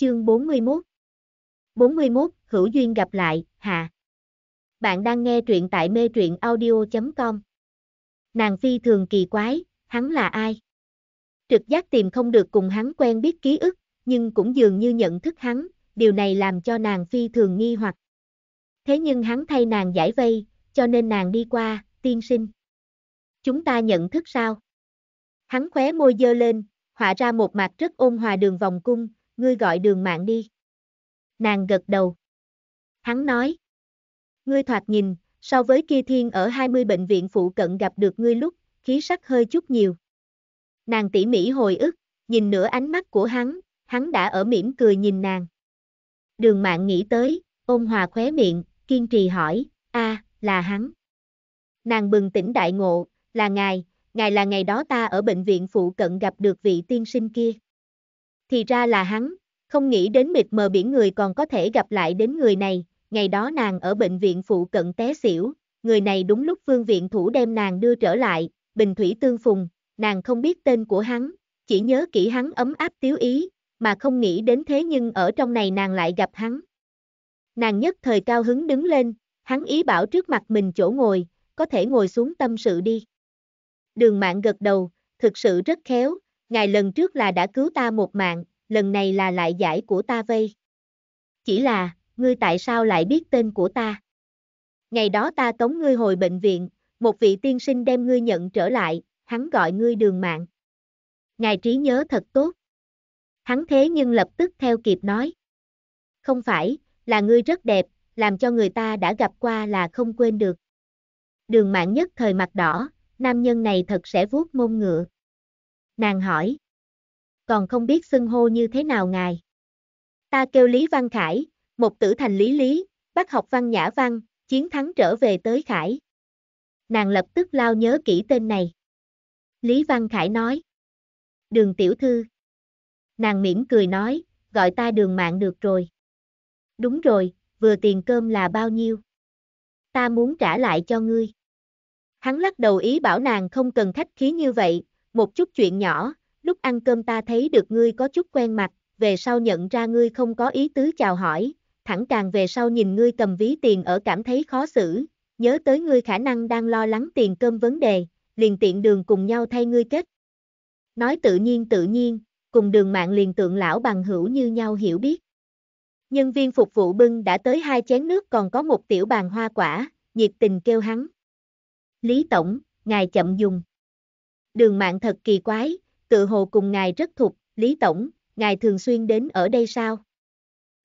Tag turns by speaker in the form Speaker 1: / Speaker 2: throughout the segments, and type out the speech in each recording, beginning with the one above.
Speaker 1: Chương 41 41. Hữu duyên gặp lại, hạ. Bạn đang nghe truyện tại mê truyện audio.com. Nàng phi thường kỳ quái, hắn là ai? Trực giác tìm không được cùng hắn quen biết ký ức, nhưng cũng dường như nhận thức hắn, điều này làm cho nàng phi thường nghi hoặc. Thế nhưng hắn thay nàng giải vây, cho nên nàng đi qua, tiên sinh. Chúng ta nhận thức sao? Hắn khóe môi dơ lên, họa ra một mặt rất ôn hòa đường vòng cung, ngươi gọi đường mạng đi. Nàng gật đầu. Hắn nói. Ngươi thoạt nhìn, so với kia thiên ở 20 bệnh viện phụ cận gặp được ngươi lúc, khí sắc hơi chút nhiều. Nàng tỉ mỉ hồi ức, nhìn nửa ánh mắt của hắn, hắn đã ở mỉm cười nhìn nàng. Đường mạng nghĩ tới, ôn hòa khóe miệng, kiên trì hỏi, a là hắn. Nàng bừng tỉnh đại ngộ, là ngài, ngài là ngày đó ta ở bệnh viện phụ cận gặp được vị tiên sinh kia. Thì ra là hắn, không nghĩ đến mịt mờ biển người còn có thể gặp lại đến người này, ngày đó nàng ở bệnh viện phụ cận té xỉu, người này đúng lúc phương viện thủ đem nàng đưa trở lại, bình thủy tương phùng, nàng không biết tên của hắn, chỉ nhớ kỹ hắn ấm áp tiếu ý, mà không nghĩ đến thế nhưng ở trong này nàng lại gặp hắn. Nàng nhất thời cao hứng đứng lên, hắn ý bảo trước mặt mình chỗ ngồi, có thể ngồi xuống tâm sự đi. Đường mạng gật đầu, thực sự rất khéo, Ngài lần trước là đã cứu ta một mạng, lần này là lại giải của ta vây. Chỉ là, ngươi tại sao lại biết tên của ta? Ngày đó ta tống ngươi hồi bệnh viện, một vị tiên sinh đem ngươi nhận trở lại, hắn gọi ngươi đường mạng. Ngài trí nhớ thật tốt. Hắn thế nhưng lập tức theo kịp nói. Không phải, là ngươi rất đẹp, làm cho người ta đã gặp qua là không quên được. Đường mạng nhất thời mặt đỏ, nam nhân này thật sẽ vuốt mông ngựa nàng hỏi. Còn không biết xưng hô như thế nào ngài. Ta kêu Lý Văn Khải, một tử thành Lý Lý, bác học văn nhã văn, chiến thắng trở về tới Khải. Nàng lập tức lao nhớ kỹ tên này. Lý Văn Khải nói. Đường tiểu thư. Nàng mỉm cười nói, gọi ta đường mạng được rồi. Đúng rồi, vừa tiền cơm là bao nhiêu? Ta muốn trả lại cho ngươi. Hắn lắc đầu ý bảo nàng không cần khách khí như vậy, một chút chuyện nhỏ, lúc ăn cơm ta thấy được ngươi có chút quen mặt, về sau nhận ra ngươi không có ý tứ chào hỏi, thẳng càng về sau nhìn ngươi cầm ví tiền ở cảm thấy khó xử, nhớ tới ngươi khả năng đang lo lắng tiền cơm vấn đề, liền tiện đường cùng nhau thay ngươi kết. Nói tự nhiên tự nhiên, cùng đường mạng liền tượng lão bằng hữu như nhau hiểu biết. Nhân viên phục vụ bưng đã tới hai chén nước còn có một tiểu bàn hoa quả, nhiệt tình kêu hắn. Lý Tổng, ngài chậm dùng đường mạng thật kỳ quái, tự hồ cùng ngài rất thuộc, Lý Tổng, ngài thường xuyên đến ở đây sao?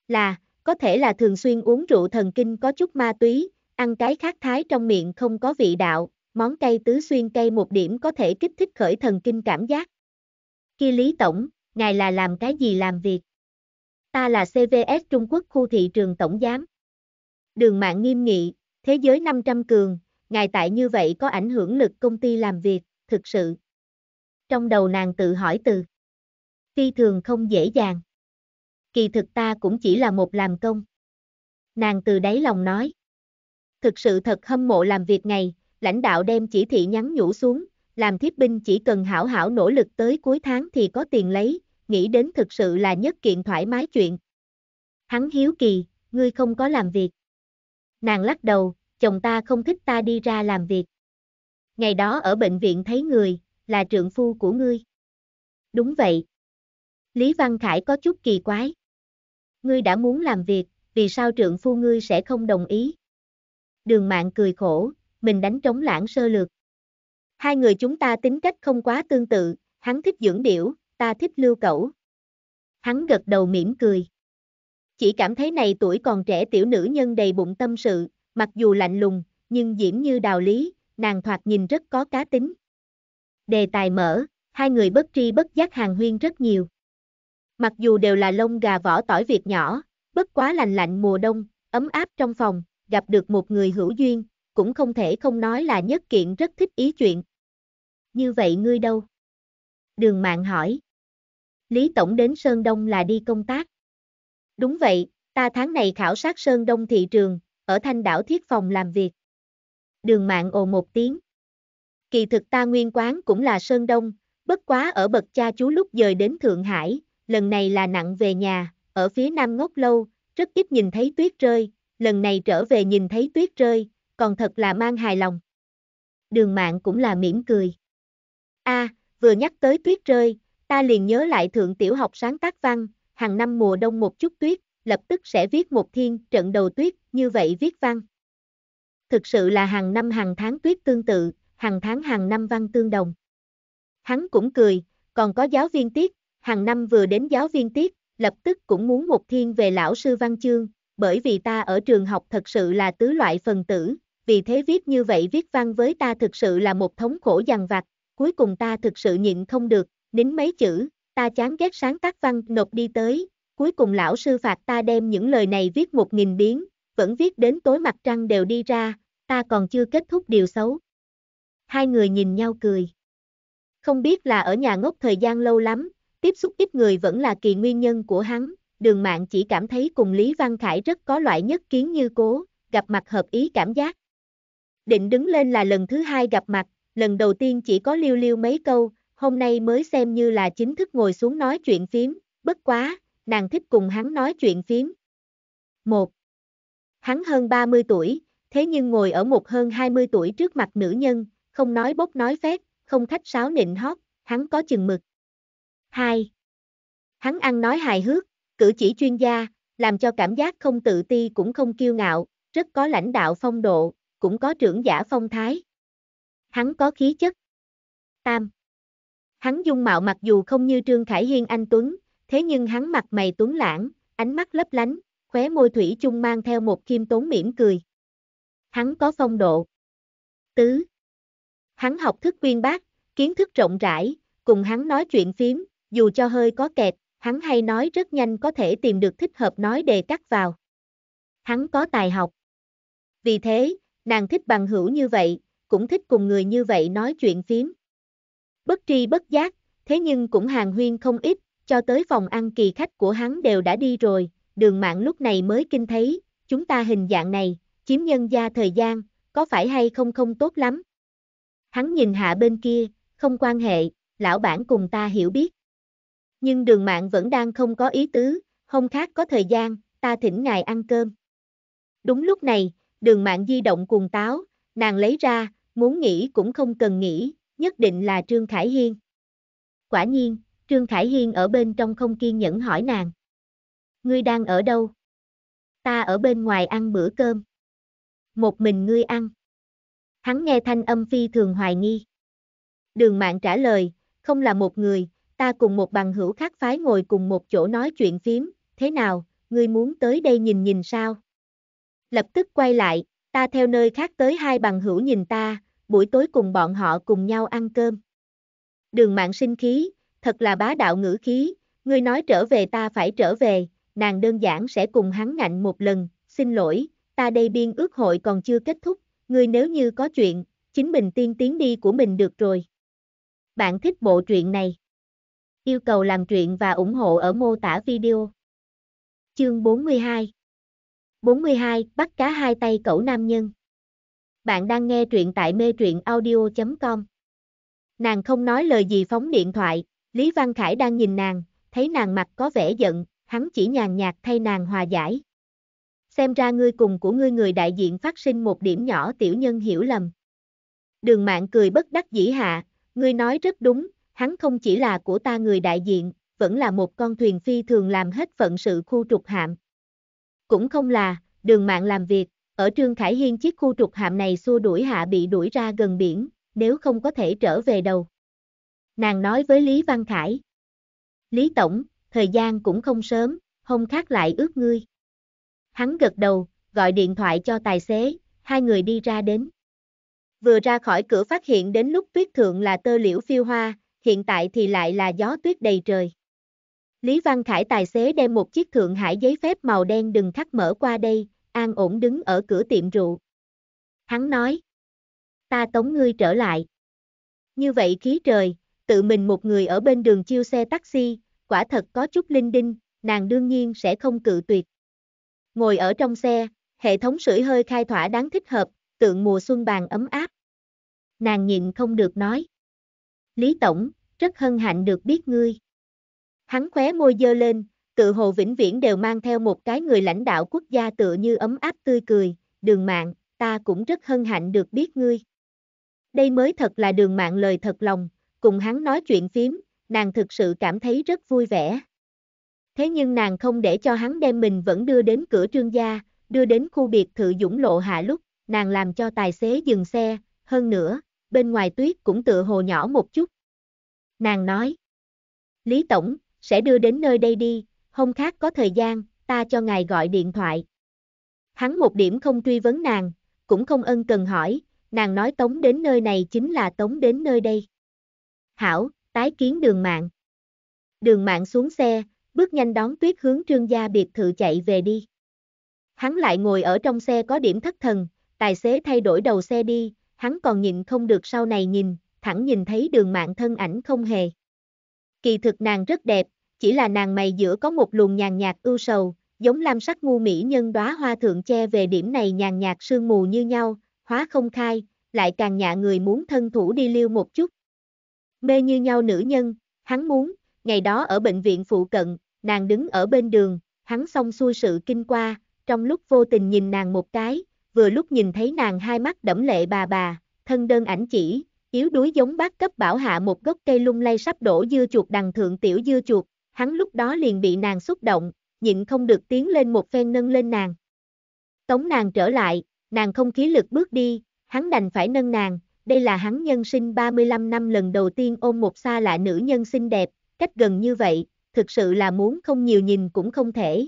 Speaker 1: Là, có thể là thường xuyên uống rượu thần kinh có chút ma túy, ăn cái khác thái trong miệng không có vị đạo, món cây tứ xuyên cây một điểm có thể kích thích khởi thần kinh cảm giác. Khi Lý Tổng, ngài là làm cái gì làm việc? Ta là CVS Trung Quốc khu thị trường tổng giám. Đường mạng nghiêm nghị, thế giới 500 cường, ngài tại như vậy có ảnh hưởng lực công ty làm việc, thực sự trong đầu nàng tự hỏi từ. Phi thường không dễ dàng. Kỳ thực ta cũng chỉ là một làm công. Nàng từ đáy lòng nói. Thực sự thật hâm mộ làm việc này, lãnh đạo đem chỉ thị nhắn nhủ xuống, làm thiếp binh chỉ cần hảo hảo nỗ lực tới cuối tháng thì có tiền lấy, nghĩ đến thực sự là nhất kiện thoải mái chuyện. Hắn hiếu kỳ, ngươi không có làm việc. Nàng lắc đầu, chồng ta không thích ta đi ra làm việc. Ngày đó ở bệnh viện thấy người, là trượng phu của ngươi. Đúng vậy. Lý Văn Khải có chút kỳ quái. Ngươi đã muốn làm việc, vì sao trượng phu ngươi sẽ không đồng ý? Đường mạng cười khổ, mình đánh trống lãng sơ lược. Hai người chúng ta tính cách không quá tương tự, hắn thích dưỡng điểu, ta thích lưu cẩu. Hắn gật đầu mỉm cười. Chỉ cảm thấy này tuổi còn trẻ tiểu nữ nhân đầy bụng tâm sự, mặc dù lạnh lùng, nhưng diễm như đào lý, nàng thoạt nhìn rất có cá tính đề tài mở, hai người bất tri bất giác hàng huyên rất nhiều. Mặc dù đều là lông gà vỏ tỏi việc nhỏ, bất quá lành lạnh mùa đông, ấm áp trong phòng, gặp được một người hữu duyên, cũng không thể không nói là nhất kiện rất thích ý chuyện. Như vậy ngươi đâu? Đường mạng hỏi. Lý Tổng đến Sơn Đông là đi công tác. Đúng vậy, ta tháng này khảo sát Sơn Đông thị trường, ở Thanh đảo Thiết Phòng làm việc. Đường mạng ồ một tiếng, kỳ thực ta nguyên quán cũng là Sơn Đông, bất quá ở bậc cha chú lúc dời đến Thượng Hải, lần này là nặng về nhà, ở phía Nam Ngốc Lâu, rất ít nhìn thấy tuyết rơi, lần này trở về nhìn thấy tuyết rơi, còn thật là mang hài lòng. Đường mạng cũng là mỉm cười. a à, vừa nhắc tới tuyết rơi, ta liền nhớ lại thượng tiểu học sáng tác văn, hàng năm mùa đông một chút tuyết, lập tức sẽ viết một thiên trận đầu tuyết, như vậy viết văn. Thực sự là hàng năm hàng tháng tuyết tương tự, hàng tháng hàng năm văn tương đồng. Hắn cũng cười, còn có giáo viên tiết, hàng năm vừa đến giáo viên tiết, lập tức cũng muốn một thiên về lão sư văn chương, bởi vì ta ở trường học thật sự là tứ loại phần tử, vì thế viết như vậy viết văn với ta thực sự là một thống khổ dằn vặt, cuối cùng ta thực sự nhịn không được, nín mấy chữ, ta chán ghét sáng tác văn nộp đi tới, cuối cùng lão sư phạt ta đem những lời này viết một nghìn biến, vẫn viết đến tối mặt trăng đều đi ra, ta còn chưa kết thúc điều xấu hai người nhìn nhau cười. Không biết là ở nhà ngốc thời gian lâu lắm, tiếp xúc ít người vẫn là kỳ nguyên nhân của hắn, đường mạng chỉ cảm thấy cùng Lý Văn Khải rất có loại nhất kiến như cố, gặp mặt hợp ý cảm giác. Định đứng lên là lần thứ hai gặp mặt, lần đầu tiên chỉ có liêu liêu mấy câu, hôm nay mới xem như là chính thức ngồi xuống nói chuyện phím, bất quá, nàng thích cùng hắn nói chuyện phím. 1. Hắn hơn 30 tuổi, thế nhưng ngồi ở một hơn 20 tuổi trước mặt nữ nhân, không nói bốc nói phép, không khách sáo nịnh hót, hắn có chừng mực. 2. Hắn ăn nói hài hước, cử chỉ chuyên gia, làm cho cảm giác không tự ti cũng không kiêu ngạo, rất có lãnh đạo phong độ, cũng có trưởng giả phong thái. Hắn có khí chất. Tam. Hắn dung mạo mặc dù không như Trương Khải Hiên anh Tuấn, thế nhưng hắn mặt mày tuấn lãng, ánh mắt lấp lánh, khóe môi thủy chung mang theo một khiêm tốn mỉm cười. Hắn có phong độ. Tứ hắn học thức uyên bác, kiến thức rộng rãi, cùng hắn nói chuyện phím, dù cho hơi có kẹt, hắn hay nói rất nhanh có thể tìm được thích hợp nói đề cắt vào. Hắn có tài học. Vì thế, nàng thích bằng hữu như vậy, cũng thích cùng người như vậy nói chuyện phím. Bất tri bất giác, thế nhưng cũng hàng huyên không ít, cho tới phòng ăn kỳ khách của hắn đều đã đi rồi, đường mạng lúc này mới kinh thấy, chúng ta hình dạng này, chiếm nhân gia thời gian, có phải hay không không tốt lắm, Hắn nhìn hạ bên kia, không quan hệ, lão bản cùng ta hiểu biết. Nhưng đường mạng vẫn đang không có ý tứ, không khác có thời gian, ta thỉnh ngài ăn cơm. Đúng lúc này, đường mạng di động cùng táo, nàng lấy ra, muốn nghĩ cũng không cần nghĩ, nhất định là Trương Khải Hiên. Quả nhiên, Trương Khải Hiên ở bên trong không kiên nhẫn hỏi nàng. Ngươi đang ở đâu? Ta ở bên ngoài ăn bữa cơm. Một mình ngươi ăn hắn nghe thanh âm phi thường hoài nghi. Đường mạng trả lời, không là một người, ta cùng một bằng hữu khác phái ngồi cùng một chỗ nói chuyện phím, thế nào, ngươi muốn tới đây nhìn nhìn sao? Lập tức quay lại, ta theo nơi khác tới hai bằng hữu nhìn ta, buổi tối cùng bọn họ cùng nhau ăn cơm. Đường mạng sinh khí, thật là bá đạo ngữ khí, ngươi nói trở về ta phải trở về, nàng đơn giản sẽ cùng hắn ngạnh một lần, xin lỗi, ta đây biên ước hội còn chưa kết thúc, ngươi nếu như có chuyện, chính mình tiên tiến đi của mình được rồi. Bạn thích bộ truyện này? Yêu cầu làm truyện và ủng hộ ở mô tả video. Chương 42 42. Bắt cá hai tay cẩu nam nhân Bạn đang nghe truyện tại mê truyện audio.com Nàng không nói lời gì phóng điện thoại, Lý Văn Khải đang nhìn nàng, thấy nàng mặt có vẻ giận, hắn chỉ nhàn nhạt thay nàng hòa giải xem ra ngươi cùng của ngươi người đại diện phát sinh một điểm nhỏ tiểu nhân hiểu lầm. Đường mạng cười bất đắc dĩ hạ, ngươi nói rất đúng, hắn không chỉ là của ta người đại diện, vẫn là một con thuyền phi thường làm hết phận sự khu trục hạm. Cũng không là, đường mạng làm việc, ở Trương Khải Hiên chiếc khu trục hạm này xua đuổi hạ bị đuổi ra gần biển, nếu không có thể trở về đâu Nàng nói với Lý Văn Khải. Lý Tổng, thời gian cũng không sớm, không khác lại ước ngươi hắn gật đầu, gọi điện thoại cho tài xế, hai người đi ra đến. Vừa ra khỏi cửa phát hiện đến lúc tuyết thượng là tơ liễu phiêu hoa, hiện tại thì lại là gió tuyết đầy trời. Lý Văn Khải tài xế đem một chiếc Thượng Hải giấy phép màu đen đừng thắt mở qua đây, an ổn đứng ở cửa tiệm rượu. Hắn nói, ta tống ngươi trở lại. Như vậy khí trời, tự mình một người ở bên đường chiêu xe taxi, quả thật có chút linh đinh, nàng đương nhiên sẽ không cự tuyệt. Ngồi ở trong xe, hệ thống sưởi hơi khai thỏa đáng thích hợp, tượng mùa xuân bàn ấm áp. Nàng nhịn không được nói. Lý Tổng, rất hân hạnh được biết ngươi. Hắn khóe môi dơ lên, tự hồ vĩnh viễn đều mang theo một cái người lãnh đạo quốc gia tựa như ấm áp tươi cười, đường mạng, ta cũng rất hân hạnh được biết ngươi. Đây mới thật là đường mạng lời thật lòng, cùng hắn nói chuyện phím, nàng thực sự cảm thấy rất vui vẻ. Thế nhưng nàng không để cho hắn đem mình vẫn đưa đến cửa trương gia, đưa đến khu biệt thự dũng lộ hạ lúc, nàng làm cho tài xế dừng xe, hơn nữa, bên ngoài tuyết cũng tựa hồ nhỏ một chút. Nàng nói, Lý Tổng, sẽ đưa đến nơi đây đi, hôm khác có thời gian, ta cho ngài gọi điện thoại. Hắn một điểm không truy vấn nàng, cũng không ân cần hỏi, nàng nói tống đến nơi này chính là tống đến nơi đây. Hảo, tái kiến đường mạng. Đường mạng xuống xe, bước nhanh đón tuyết hướng trương gia biệt thự chạy về đi. Hắn lại ngồi ở trong xe có điểm thất thần, tài xế thay đổi đầu xe đi, hắn còn nhìn không được sau này nhìn, thẳng nhìn thấy đường mạng thân ảnh không hề. Kỳ thực nàng rất đẹp, chỉ là nàng mày giữa có một luồng nhàn nhạt ưu sầu, giống lam sắc ngu mỹ nhân đóa hoa thượng che về điểm này nhàn nhạt sương mù như nhau, hóa không khai, lại càng nhạ người muốn thân thủ đi liêu một chút. Mê như nhau nữ nhân, hắn muốn, ngày đó ở bệnh viện phụ cận, nàng đứng ở bên đường, hắn xong xuôi sự kinh qua, trong lúc vô tình nhìn nàng một cái, vừa lúc nhìn thấy nàng hai mắt đẫm lệ bà bà, thân đơn ảnh chỉ, yếu đuối giống bác cấp bảo hạ một gốc cây lung lay sắp đổ dưa chuột đằng thượng tiểu dưa chuột, hắn lúc đó liền bị nàng xúc động, nhịn không được tiến lên một phen nâng lên nàng. Tống nàng trở lại, nàng không khí lực bước đi, hắn đành phải nâng nàng, đây là hắn nhân sinh 35 năm lần đầu tiên ôm một xa lạ nữ nhân xinh đẹp, cách gần như vậy, thực sự là muốn không nhiều nhìn cũng không thể.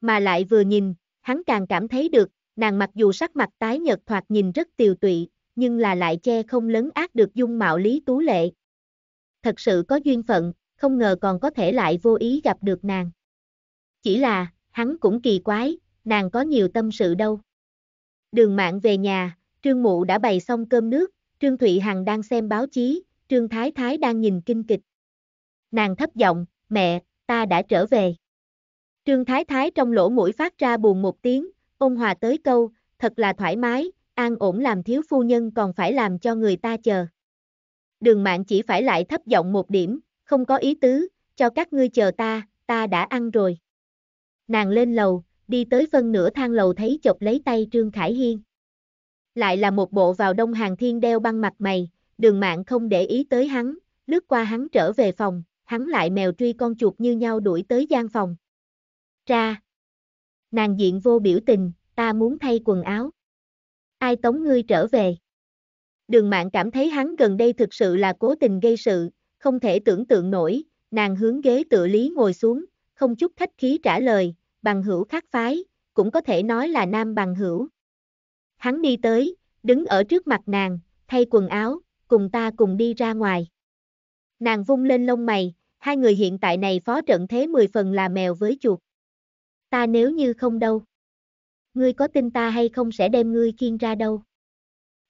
Speaker 1: Mà lại vừa nhìn, hắn càng cảm thấy được, nàng mặc dù sắc mặt tái nhợt thoạt nhìn rất tiều tụy, nhưng là lại che không lấn ác được dung mạo Lý Tú Lệ. Thật sự có duyên phận, không ngờ còn có thể lại vô ý gặp được nàng. Chỉ là, hắn cũng kỳ quái, nàng có nhiều tâm sự đâu. Đường mạng về nhà, Trương Mụ đã bày xong cơm nước, Trương Thụy Hằng đang xem báo chí, Trương Thái Thái đang nhìn kinh kịch nàng thấp giọng, mẹ, ta đã trở về. Trương Thái Thái trong lỗ mũi phát ra buồn một tiếng, ôn hòa tới câu, thật là thoải mái, an ổn làm thiếu phu nhân còn phải làm cho người ta chờ. Đường mạng chỉ phải lại thấp giọng một điểm, không có ý tứ, cho các ngươi chờ ta, ta đã ăn rồi. Nàng lên lầu, đi tới phân nửa thang lầu thấy chọc lấy tay Trương Khải Hiên. Lại là một bộ vào đông hàng thiên đeo băng mặt mày, đường mạng không để ý tới hắn, lướt qua hắn trở về phòng, hắn lại mèo truy con chuột như nhau đuổi tới gian phòng. Ra! Nàng diện vô biểu tình, ta muốn thay quần áo. Ai tống ngươi trở về? Đường mạng cảm thấy hắn gần đây thực sự là cố tình gây sự, không thể tưởng tượng nổi, nàng hướng ghế tựa lý ngồi xuống, không chút khách khí trả lời, bằng hữu khác phái, cũng có thể nói là nam bằng hữu. Hắn đi tới, đứng ở trước mặt nàng, thay quần áo, cùng ta cùng đi ra ngoài. Nàng vung lên lông mày, hai người hiện tại này phó trận thế 10 phần là mèo với chuột. Ta nếu như không đâu. Ngươi có tin ta hay không sẽ đem ngươi kiên ra đâu.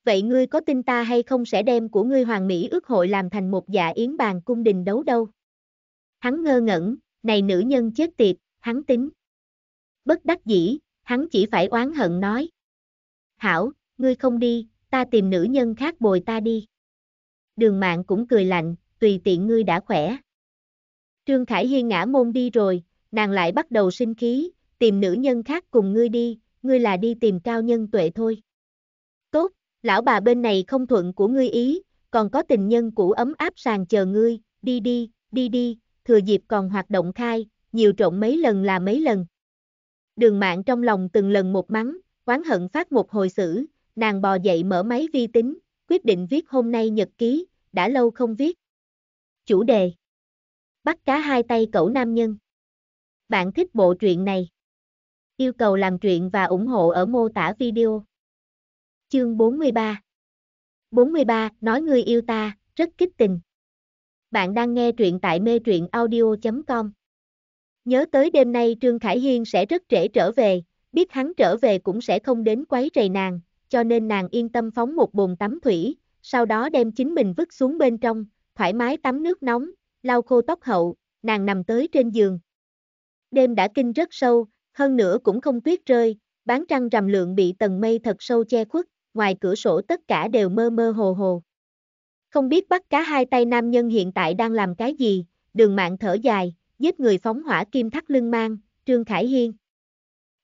Speaker 1: Vậy ngươi có tin ta hay không sẽ đem của ngươi hoàng mỹ ước hội làm thành một dạ yến bàn cung đình đấu đâu. Hắn ngơ ngẩn, này nữ nhân chết tiệt, hắn tính. Bất đắc dĩ, hắn chỉ phải oán hận nói. Hảo, ngươi không đi, ta tìm nữ nhân khác bồi ta đi. Đường mạng cũng cười lạnh, tùy tiện ngươi đã khỏe. Trương Khải Hiên ngã môn đi rồi, nàng lại bắt đầu sinh khí, tìm nữ nhân khác cùng ngươi đi, ngươi là đi tìm cao nhân tuệ thôi. Tốt, lão bà bên này không thuận của ngươi ý, còn có tình nhân cũ ấm áp sàng chờ ngươi, đi đi, đi đi, thừa dịp còn hoạt động khai, nhiều trộn mấy lần là mấy lần. Đường mạng trong lòng từng lần một mắng, oán hận phát một hồi xử, nàng bò dậy mở máy vi tính, quyết định viết hôm nay nhật ký, đã lâu không viết. Chủ đề Bắt cá hai tay cẩu nam nhân Bạn thích bộ truyện này? Yêu cầu làm truyện và ủng hộ ở mô tả video. Chương 43 43. Nói người yêu ta, rất kích tình. Bạn đang nghe truyện tại mê truyện audio.com Nhớ tới đêm nay Trương Khải Hiên sẽ rất trễ trở về, biết hắn trở về cũng sẽ không đến quấy rầy nàng, cho nên nàng yên tâm phóng một bồn tắm thủy, sau đó đem chính mình vứt xuống bên trong, thoải mái tắm nước nóng, lau khô tóc hậu, nàng nằm tới trên giường. Đêm đã kinh rất sâu, hơn nữa cũng không tuyết rơi, bán trăng rằm lượng bị tầng mây thật sâu che khuất, ngoài cửa sổ tất cả đều mơ mơ hồ hồ. Không biết bắt cá hai tay nam nhân hiện tại đang làm cái gì, đường mạng thở dài, giết người phóng hỏa kim thắt lưng mang, Trương Khải Hiên.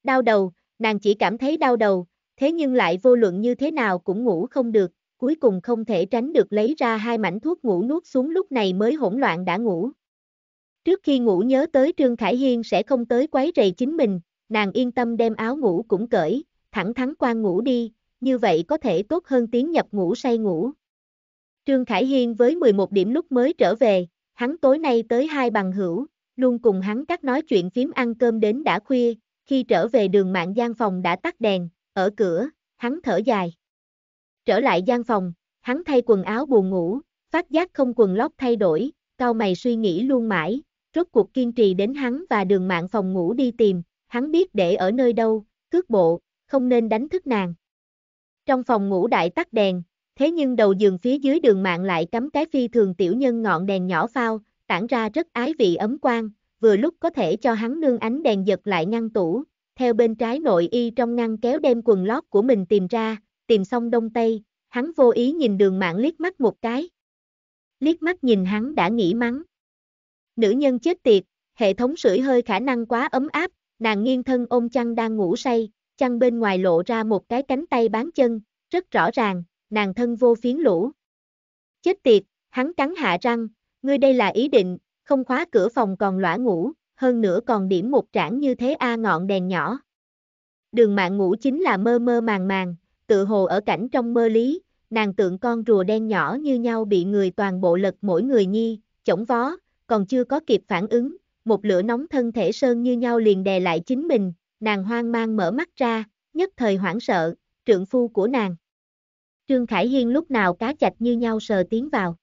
Speaker 1: Đau đầu, nàng chỉ cảm thấy đau đầu, thế nhưng lại vô luận như thế nào cũng ngủ không được, cuối cùng không thể tránh được lấy ra hai mảnh thuốc ngủ nuốt xuống lúc này mới hỗn loạn đã ngủ. Trước khi ngủ nhớ tới Trương Khải Hiên sẽ không tới quấy rầy chính mình, nàng yên tâm đem áo ngủ cũng cởi, thẳng thắn quan ngủ đi, như vậy có thể tốt hơn tiến nhập ngủ say ngủ. Trương Khải Hiên với 11 điểm lúc mới trở về, hắn tối nay tới hai bằng hữu, luôn cùng hắn cắt nói chuyện phím ăn cơm đến đã khuya, khi trở về đường mạng gian phòng đã tắt đèn, ở cửa, hắn thở dài. Trở lại gian phòng, hắn thay quần áo buồn ngủ, phát giác không quần lót thay đổi, cao mày suy nghĩ luôn mãi, rốt cuộc kiên trì đến hắn và đường mạng phòng ngủ đi tìm, hắn biết để ở nơi đâu, cước bộ, không nên đánh thức nàng. Trong phòng ngủ đại tắt đèn, thế nhưng đầu giường phía dưới đường mạng lại cắm cái phi thường tiểu nhân ngọn đèn nhỏ phao, tản ra rất ái vị ấm quang, vừa lúc có thể cho hắn nương ánh đèn giật lại ngăn tủ, theo bên trái nội y trong ngăn kéo đem quần lót của mình tìm ra, tìm xong đông tây, hắn vô ý nhìn đường mạng liếc mắt một cái. Liếc mắt nhìn hắn đã nghĩ mắng. Nữ nhân chết tiệt, hệ thống sưởi hơi khả năng quá ấm áp, nàng nghiêng thân ôm chăn đang ngủ say, chăn bên ngoài lộ ra một cái cánh tay bán chân, rất rõ ràng, nàng thân vô phiến lũ. Chết tiệt, hắn cắn hạ răng, ngươi đây là ý định, không khóa cửa phòng còn lõa ngủ, hơn nữa còn điểm một trảng như thế a ngọn đèn nhỏ. Đường mạng ngủ chính là mơ mơ màng màng, tự hồ ở cảnh trong mơ lý, nàng tượng con rùa đen nhỏ như nhau bị người toàn bộ lật mỗi người nhi, chổng vó, còn chưa có kịp phản ứng, một lửa nóng thân thể sơn như nhau liền đè lại chính mình, nàng hoang mang mở mắt ra, nhất thời hoảng sợ, trượng phu của nàng. Trương Khải Hiên lúc nào cá chạch như nhau sờ tiến vào.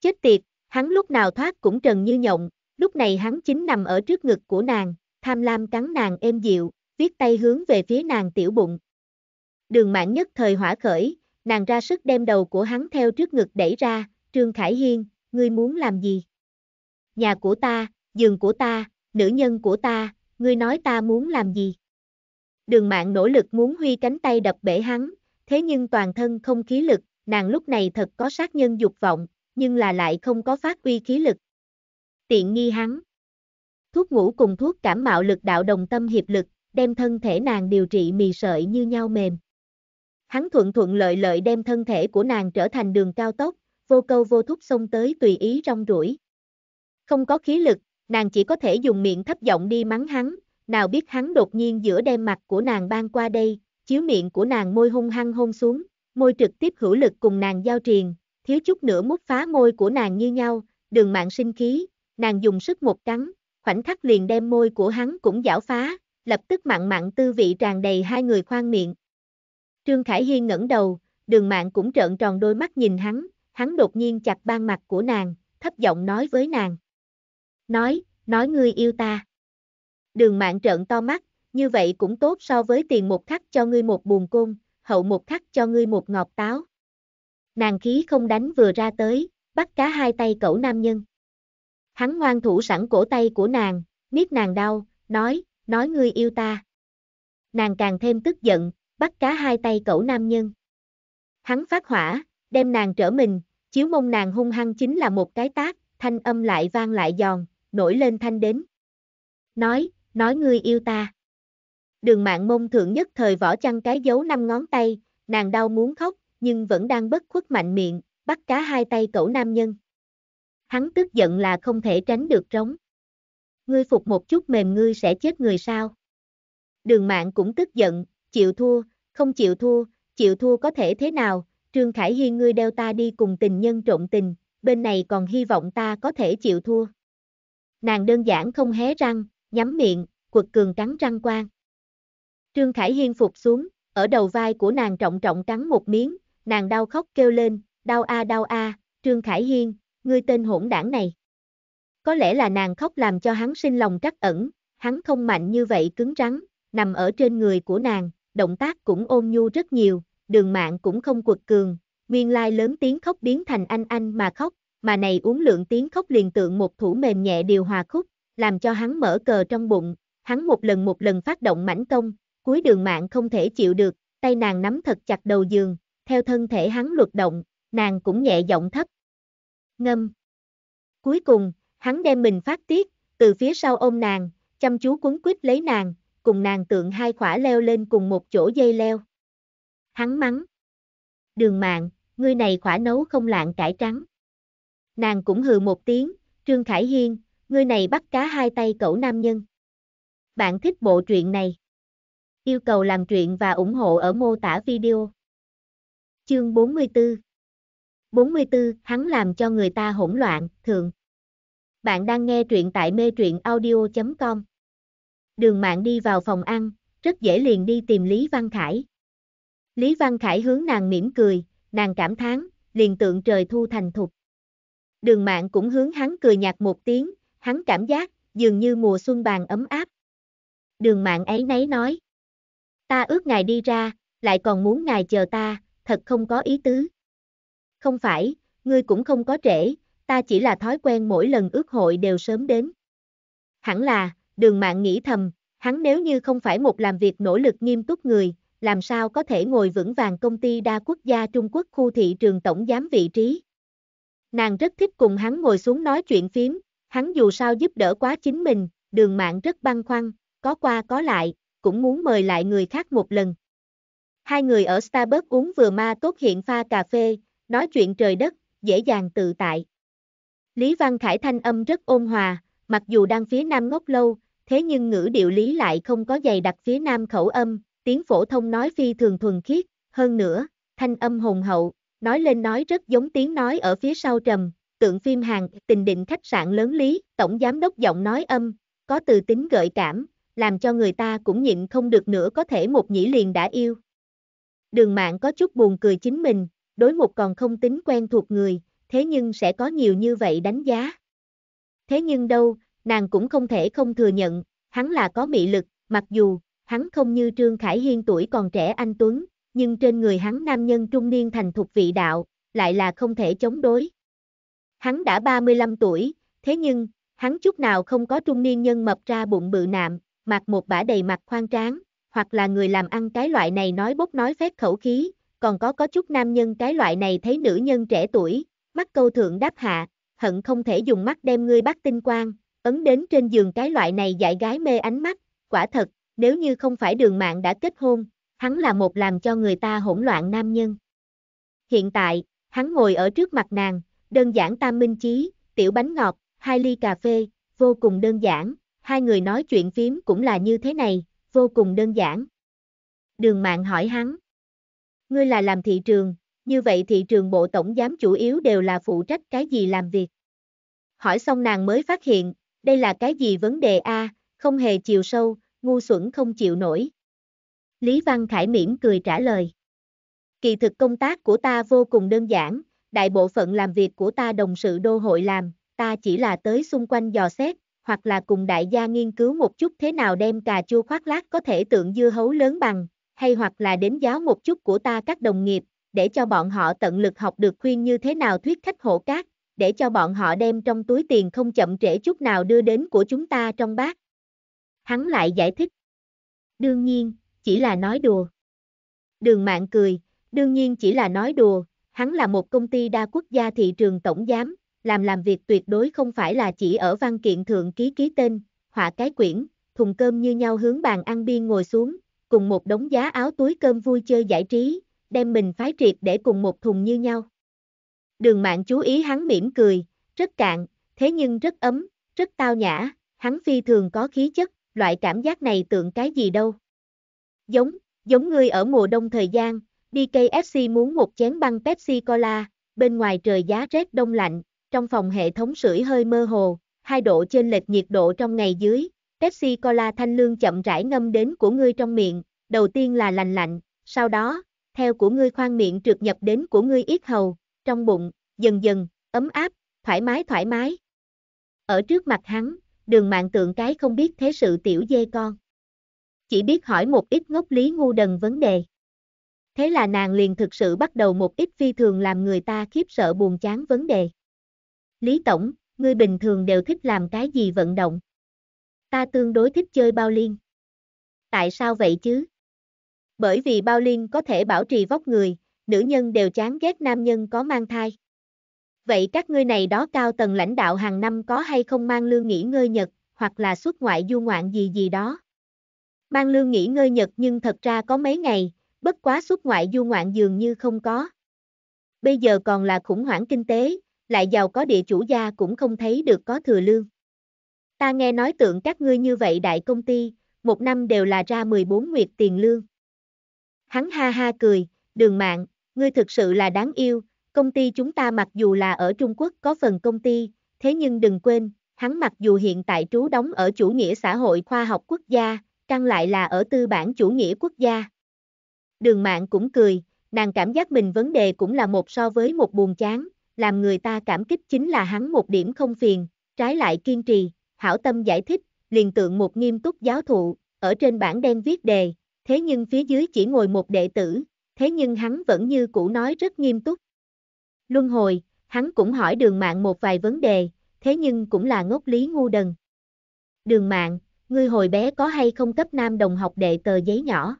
Speaker 1: Chết tiệt, hắn lúc nào thoát cũng trần như nhộng, lúc này hắn chính nằm ở trước ngực của nàng, tham lam cắn nàng êm dịu, viết tay hướng về phía nàng tiểu bụng, Đường mãn nhất thời hỏa khởi, nàng ra sức đem đầu của hắn theo trước ngực đẩy ra, Trương Khải Hiên, ngươi muốn làm gì? Nhà của ta, giường của ta, nữ nhân của ta, ngươi nói ta muốn làm gì? Đường mạng nỗ lực muốn huy cánh tay đập bể hắn, thế nhưng toàn thân không khí lực, nàng lúc này thật có sát nhân dục vọng, nhưng là lại không có phát uy khí lực. Tiện nghi hắn. Thuốc ngủ cùng thuốc cảm mạo lực đạo đồng tâm hiệp lực, đem thân thể nàng điều trị mì sợi như nhau mềm hắn thuận thuận lợi lợi đem thân thể của nàng trở thành đường cao tốc, vô câu vô thúc xông tới tùy ý rong ruổi. Không có khí lực, nàng chỉ có thể dùng miệng thấp giọng đi mắng hắn, nào biết hắn đột nhiên giữa đem mặt của nàng ban qua đây, chiếu miệng của nàng môi hung hăng hôn xuống, môi trực tiếp hữu lực cùng nàng giao triền, thiếu chút nữa mút phá môi của nàng như nhau, đường mạng sinh khí, nàng dùng sức một cắn, khoảnh khắc liền đem môi của hắn cũng giảo phá, lập tức mặn mặn tư vị tràn đầy hai người khoan miệng. Trương Khải Hiên ngẩng đầu, đường mạng cũng trợn tròn đôi mắt nhìn hắn, hắn đột nhiên chặt ban mặt của nàng, thấp giọng nói với nàng. Nói, nói ngươi yêu ta. Đường mạng trợn to mắt, như vậy cũng tốt so với tiền một khắc cho ngươi một buồn côn, hậu một khắc cho ngươi một ngọt táo. Nàng khí không đánh vừa ra tới, bắt cá hai tay cẩu nam nhân. Hắn ngoan thủ sẵn cổ tay của nàng, niết nàng đau, nói, nói ngươi yêu ta. Nàng càng thêm tức giận, bắt cá hai tay cẩu nam nhân. Hắn phát hỏa, đem nàng trở mình, chiếu mông nàng hung hăng chính là một cái tác, thanh âm lại vang lại giòn, nổi lên thanh đến. Nói, nói ngươi yêu ta. Đường mạng mông thượng nhất thời võ chăn cái dấu năm ngón tay, nàng đau muốn khóc, nhưng vẫn đang bất khuất mạnh miệng, bắt cá hai tay cẩu nam nhân. Hắn tức giận là không thể tránh được trống. Ngươi phục một chút mềm ngươi sẽ chết người sao. Đường mạng cũng tức giận, Chịu thua, không chịu thua, chịu thua có thể thế nào, Trương Khải Hiên ngươi đeo ta đi cùng tình nhân trộn tình, bên này còn hy vọng ta có thể chịu thua. Nàng đơn giản không hé răng, nhắm miệng, quật cường cắn răng quan. Trương Khải Hiên phục xuống, ở đầu vai của nàng trọng trọng cắn một miếng, nàng đau khóc kêu lên, đau a đau a, Trương Khải Hiên, ngươi tên hỗn đảng này. Có lẽ là nàng khóc làm cho hắn sinh lòng trắc ẩn, hắn không mạnh như vậy cứng rắn, nằm ở trên người của nàng, động tác cũng ôn nhu rất nhiều, đường mạng cũng không quật cường, nguyên lai lớn tiếng khóc biến thành anh anh mà khóc, mà này uống lượng tiếng khóc liền tượng một thủ mềm nhẹ điều hòa khúc, làm cho hắn mở cờ trong bụng, hắn một lần một lần phát động mãnh công, cuối đường mạng không thể chịu được, tay nàng nắm thật chặt đầu giường, theo thân thể hắn luật động, nàng cũng nhẹ giọng thấp. Ngâm. Cuối cùng, hắn đem mình phát tiết, từ phía sau ôm nàng, chăm chú cuốn quýt lấy nàng, cùng nàng tượng hai khỏa leo lên cùng một chỗ dây leo. Hắn mắng. Đường mạng, ngươi này khỏa nấu không lạng cải trắng. Nàng cũng hừ một tiếng, Trương Khải Hiên, ngươi này bắt cá hai tay cẩu nam nhân. Bạn thích bộ truyện này. Yêu cầu làm truyện và ủng hộ ở mô tả video. Chương 44 44, hắn làm cho người ta hỗn loạn, thường. Bạn đang nghe truyện tại mê truyện audio.com đường mạng đi vào phòng ăn, rất dễ liền đi tìm Lý Văn Khải. Lý Văn Khải hướng nàng mỉm cười, nàng cảm thán, liền tượng trời thu thành thục. Đường mạng cũng hướng hắn cười nhạt một tiếng, hắn cảm giác, dường như mùa xuân bàn ấm áp. Đường mạng ấy nấy nói. Ta ước ngài đi ra, lại còn muốn ngài chờ ta, thật không có ý tứ. Không phải, ngươi cũng không có trễ, ta chỉ là thói quen mỗi lần ước hội đều sớm đến. Hẳn là, đường mạng nghĩ thầm, hắn nếu như không phải một làm việc nỗ lực nghiêm túc người, làm sao có thể ngồi vững vàng công ty đa quốc gia Trung Quốc khu thị trường tổng giám vị trí. Nàng rất thích cùng hắn ngồi xuống nói chuyện phím, hắn dù sao giúp đỡ quá chính mình, đường mạng rất băn khoăn, có qua có lại, cũng muốn mời lại người khác một lần. Hai người ở Starbucks uống vừa ma tốt hiện pha cà phê, nói chuyện trời đất, dễ dàng tự tại. Lý Văn Khải thanh âm rất ôn hòa, mặc dù đang phía Nam Ngốc Lâu, thế nhưng ngữ điệu lý lại không có dày đặc phía nam khẩu âm, tiếng phổ thông nói phi thường thuần khiết, hơn nữa, thanh âm hùng hậu, nói lên nói rất giống tiếng nói ở phía sau trầm, tượng phim hàng, tình định khách sạn lớn lý, tổng giám đốc giọng nói âm, có từ tính gợi cảm, làm cho người ta cũng nhịn không được nữa có thể một nhĩ liền đã yêu. Đường mạng có chút buồn cười chính mình, đối một còn không tính quen thuộc người, thế nhưng sẽ có nhiều như vậy đánh giá. Thế nhưng đâu, nàng cũng không thể không thừa nhận, hắn là có mị lực, mặc dù, hắn không như Trương Khải Hiên tuổi còn trẻ anh Tuấn, nhưng trên người hắn nam nhân trung niên thành thục vị đạo, lại là không thể chống đối. Hắn đã 35 tuổi, thế nhưng, hắn chút nào không có trung niên nhân mập ra bụng bự nạm, mặc một bả đầy mặt khoan tráng, hoặc là người làm ăn cái loại này nói bốc nói phép khẩu khí, còn có có chút nam nhân cái loại này thấy nữ nhân trẻ tuổi, mắt câu thượng đáp hạ, hận không thể dùng mắt đem ngươi bắt tinh quang, Ấn đến trên giường cái loại này dạy gái mê ánh mắt, quả thật, nếu như không phải đường mạng đã kết hôn, hắn là một làm cho người ta hỗn loạn nam nhân. Hiện tại, hắn ngồi ở trước mặt nàng, đơn giản tam minh chí, tiểu bánh ngọt, hai ly cà phê, vô cùng đơn giản, hai người nói chuyện phím cũng là như thế này, vô cùng đơn giản. Đường mạng hỏi hắn, ngươi là làm thị trường, như vậy thị trường bộ tổng giám chủ yếu đều là phụ trách cái gì làm việc. Hỏi xong nàng mới phát hiện, đây là cái gì vấn đề a, không hề chiều sâu, ngu xuẩn không chịu nổi. Lý Văn Khải mỉm cười trả lời. Kỳ thực công tác của ta vô cùng đơn giản, đại bộ phận làm việc của ta đồng sự đô hội làm, ta chỉ là tới xung quanh dò xét, hoặc là cùng đại gia nghiên cứu một chút thế nào đem cà chua khoác lát có thể tượng dưa hấu lớn bằng, hay hoặc là đến giáo một chút của ta các đồng nghiệp, để cho bọn họ tận lực học được khuyên như thế nào thuyết khách hộ cát, để cho bọn họ đem trong túi tiền không chậm trễ chút nào đưa đến của chúng ta trong bát. Hắn lại giải thích. Đương nhiên, chỉ là nói đùa. Đường mạng cười, đương nhiên chỉ là nói đùa, hắn là một công ty đa quốc gia thị trường tổng giám, làm làm việc tuyệt đối không phải là chỉ ở văn kiện thượng ký ký tên, họa cái quyển, thùng cơm như nhau hướng bàn ăn biên ngồi xuống, cùng một đống giá áo túi cơm vui chơi giải trí, đem mình phái triệt để cùng một thùng như nhau. Đường mạng chú ý hắn mỉm cười, rất cạn, thế nhưng rất ấm, rất tao nhã, hắn phi thường có khí chất, loại cảm giác này tượng cái gì đâu. Giống, giống ngươi ở mùa đông thời gian, BKFC muốn một chén băng Pepsi Cola, bên ngoài trời giá rét đông lạnh, trong phòng hệ thống sưởi hơi mơ hồ, hai độ trên lệch nhiệt độ trong ngày dưới, Pepsi Cola thanh lương chậm rãi ngâm đến của ngươi trong miệng, đầu tiên là lành lạnh, sau đó, theo của ngươi khoan miệng trượt nhập đến của ngươi ít hầu, trong bụng, dần dần, ấm áp, thoải mái thoải mái. Ở trước mặt hắn, đường mạng tượng cái không biết thế sự tiểu dê con. Chỉ biết hỏi một ít ngốc lý ngu đần vấn đề. Thế là nàng liền thực sự bắt đầu một ít phi thường làm người ta khiếp sợ buồn chán vấn đề. Lý Tổng, ngươi bình thường đều thích làm cái gì vận động? Ta tương đối thích chơi bao liên. Tại sao vậy chứ? Bởi vì bao liên có thể bảo trì vóc người, nữ nhân đều chán ghét nam nhân có mang thai. Vậy các ngươi này đó cao tầng lãnh đạo hàng năm có hay không mang lương nghỉ ngơi nhật, hoặc là xuất ngoại du ngoạn gì gì đó. Mang lương nghỉ ngơi nhật nhưng thật ra có mấy ngày, bất quá xuất ngoại du ngoạn dường như không có. Bây giờ còn là khủng hoảng kinh tế, lại giàu có địa chủ gia cũng không thấy được có thừa lương. Ta nghe nói tượng các ngươi như vậy đại công ty, một năm đều là ra 14 nguyệt tiền lương. Hắn ha ha cười, đường mạng, Ngươi thực sự là đáng yêu, công ty chúng ta mặc dù là ở Trung Quốc có phần công ty, thế nhưng đừng quên, hắn mặc dù hiện tại trú đóng ở chủ nghĩa xã hội khoa học quốc gia, căn lại là ở tư bản chủ nghĩa quốc gia. Đường mạng cũng cười, nàng cảm giác mình vấn đề cũng là một so với một buồn chán, làm người ta cảm kích chính là hắn một điểm không phiền, trái lại kiên trì, hảo tâm giải thích, liền tượng một nghiêm túc giáo thụ, ở trên bảng đen viết đề, thế nhưng phía dưới chỉ ngồi một đệ tử, thế nhưng hắn vẫn như cũ nói rất nghiêm túc. Luân hồi, hắn cũng hỏi đường mạng một vài vấn đề, thế nhưng cũng là ngốc lý ngu đần. Đường mạng, ngươi hồi bé có hay không cấp nam đồng học đệ tờ giấy nhỏ?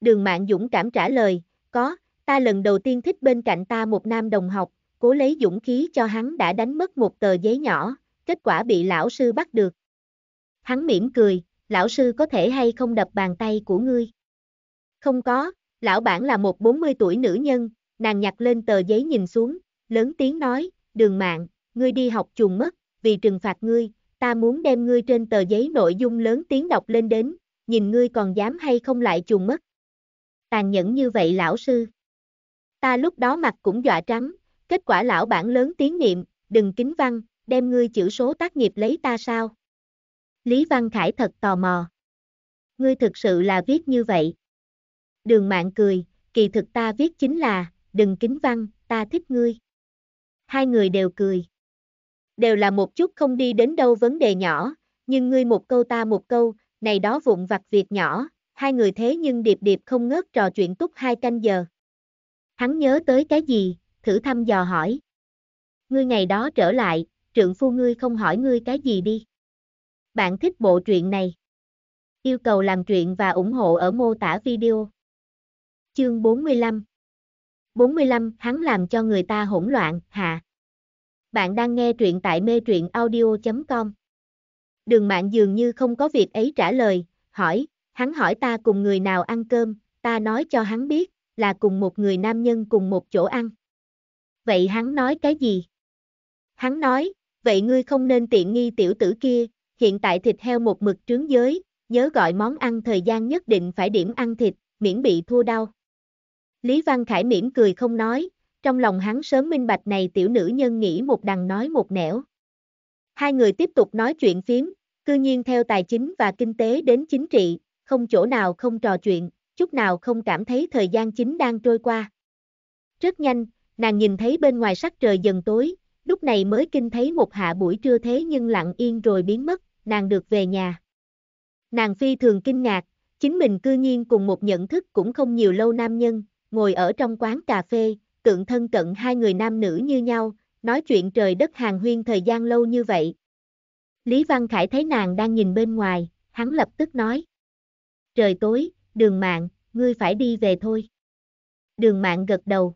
Speaker 1: Đường mạng dũng cảm trả lời, có, ta lần đầu tiên thích bên cạnh ta một nam đồng học, cố lấy dũng khí cho hắn đã đánh mất một tờ giấy nhỏ, kết quả bị lão sư bắt được. Hắn mỉm cười, lão sư có thể hay không đập bàn tay của ngươi? Không có, lão bản là một 40 tuổi nữ nhân, nàng nhặt lên tờ giấy nhìn xuống, lớn tiếng nói, đường mạng, ngươi đi học chuồng mất, vì trừng phạt ngươi, ta muốn đem ngươi trên tờ giấy nội dung lớn tiếng đọc lên đến, nhìn ngươi còn dám hay không lại chuồng mất. Tàn nhẫn như vậy lão sư. Ta lúc đó mặt cũng dọa trắng, kết quả lão bản lớn tiếng niệm, đừng kính văn, đem ngươi chữ số tác nghiệp lấy ta sao. Lý Văn Khải thật tò mò. Ngươi thực sự là viết như vậy đường mạng cười, kỳ thực ta viết chính là, đừng kính văn, ta thích ngươi. Hai người đều cười. Đều là một chút không đi đến đâu vấn đề nhỏ, nhưng ngươi một câu ta một câu, này đó vụn vặt việc nhỏ, hai người thế nhưng điệp điệp không ngớt trò chuyện túc hai canh giờ. Hắn nhớ tới cái gì, thử thăm dò hỏi. Ngươi ngày đó trở lại, trượng phu ngươi không hỏi ngươi cái gì đi. Bạn thích bộ truyện này. Yêu cầu làm truyện và ủng hộ ở mô tả video chương 45 45, hắn làm cho người ta hỗn loạn, hạ. Bạn đang nghe truyện tại mê truyện audio.com. Đường mạng dường như không có việc ấy trả lời, hỏi, hắn hỏi ta cùng người nào ăn cơm, ta nói cho hắn biết, là cùng một người nam nhân cùng một chỗ ăn. Vậy hắn nói cái gì? Hắn nói, vậy ngươi không nên tiện nghi tiểu tử kia, hiện tại thịt heo một mực trướng giới, nhớ gọi món ăn thời gian nhất định phải điểm ăn thịt, miễn bị thua đau. Lý Văn Khải mỉm cười không nói, trong lòng hắn sớm minh bạch này tiểu nữ nhân nghĩ một đằng nói một nẻo. Hai người tiếp tục nói chuyện phiếm, cư nhiên theo tài chính và kinh tế đến chính trị, không chỗ nào không trò chuyện, chút nào không cảm thấy thời gian chính đang trôi qua. Rất nhanh, nàng nhìn thấy bên ngoài sắc trời dần tối, lúc này mới kinh thấy một hạ buổi trưa thế nhưng lặng yên rồi biến mất, nàng được về nhà. Nàng phi thường kinh ngạc, chính mình cư nhiên cùng một nhận thức cũng không nhiều lâu nam nhân, ngồi ở trong quán cà phê, tượng thân cận hai người nam nữ như nhau, nói chuyện trời đất hàng huyên thời gian lâu như vậy. Lý Văn Khải thấy nàng đang nhìn bên ngoài, hắn lập tức nói. Trời tối, đường mạng, ngươi phải đi về thôi. Đường mạng gật đầu.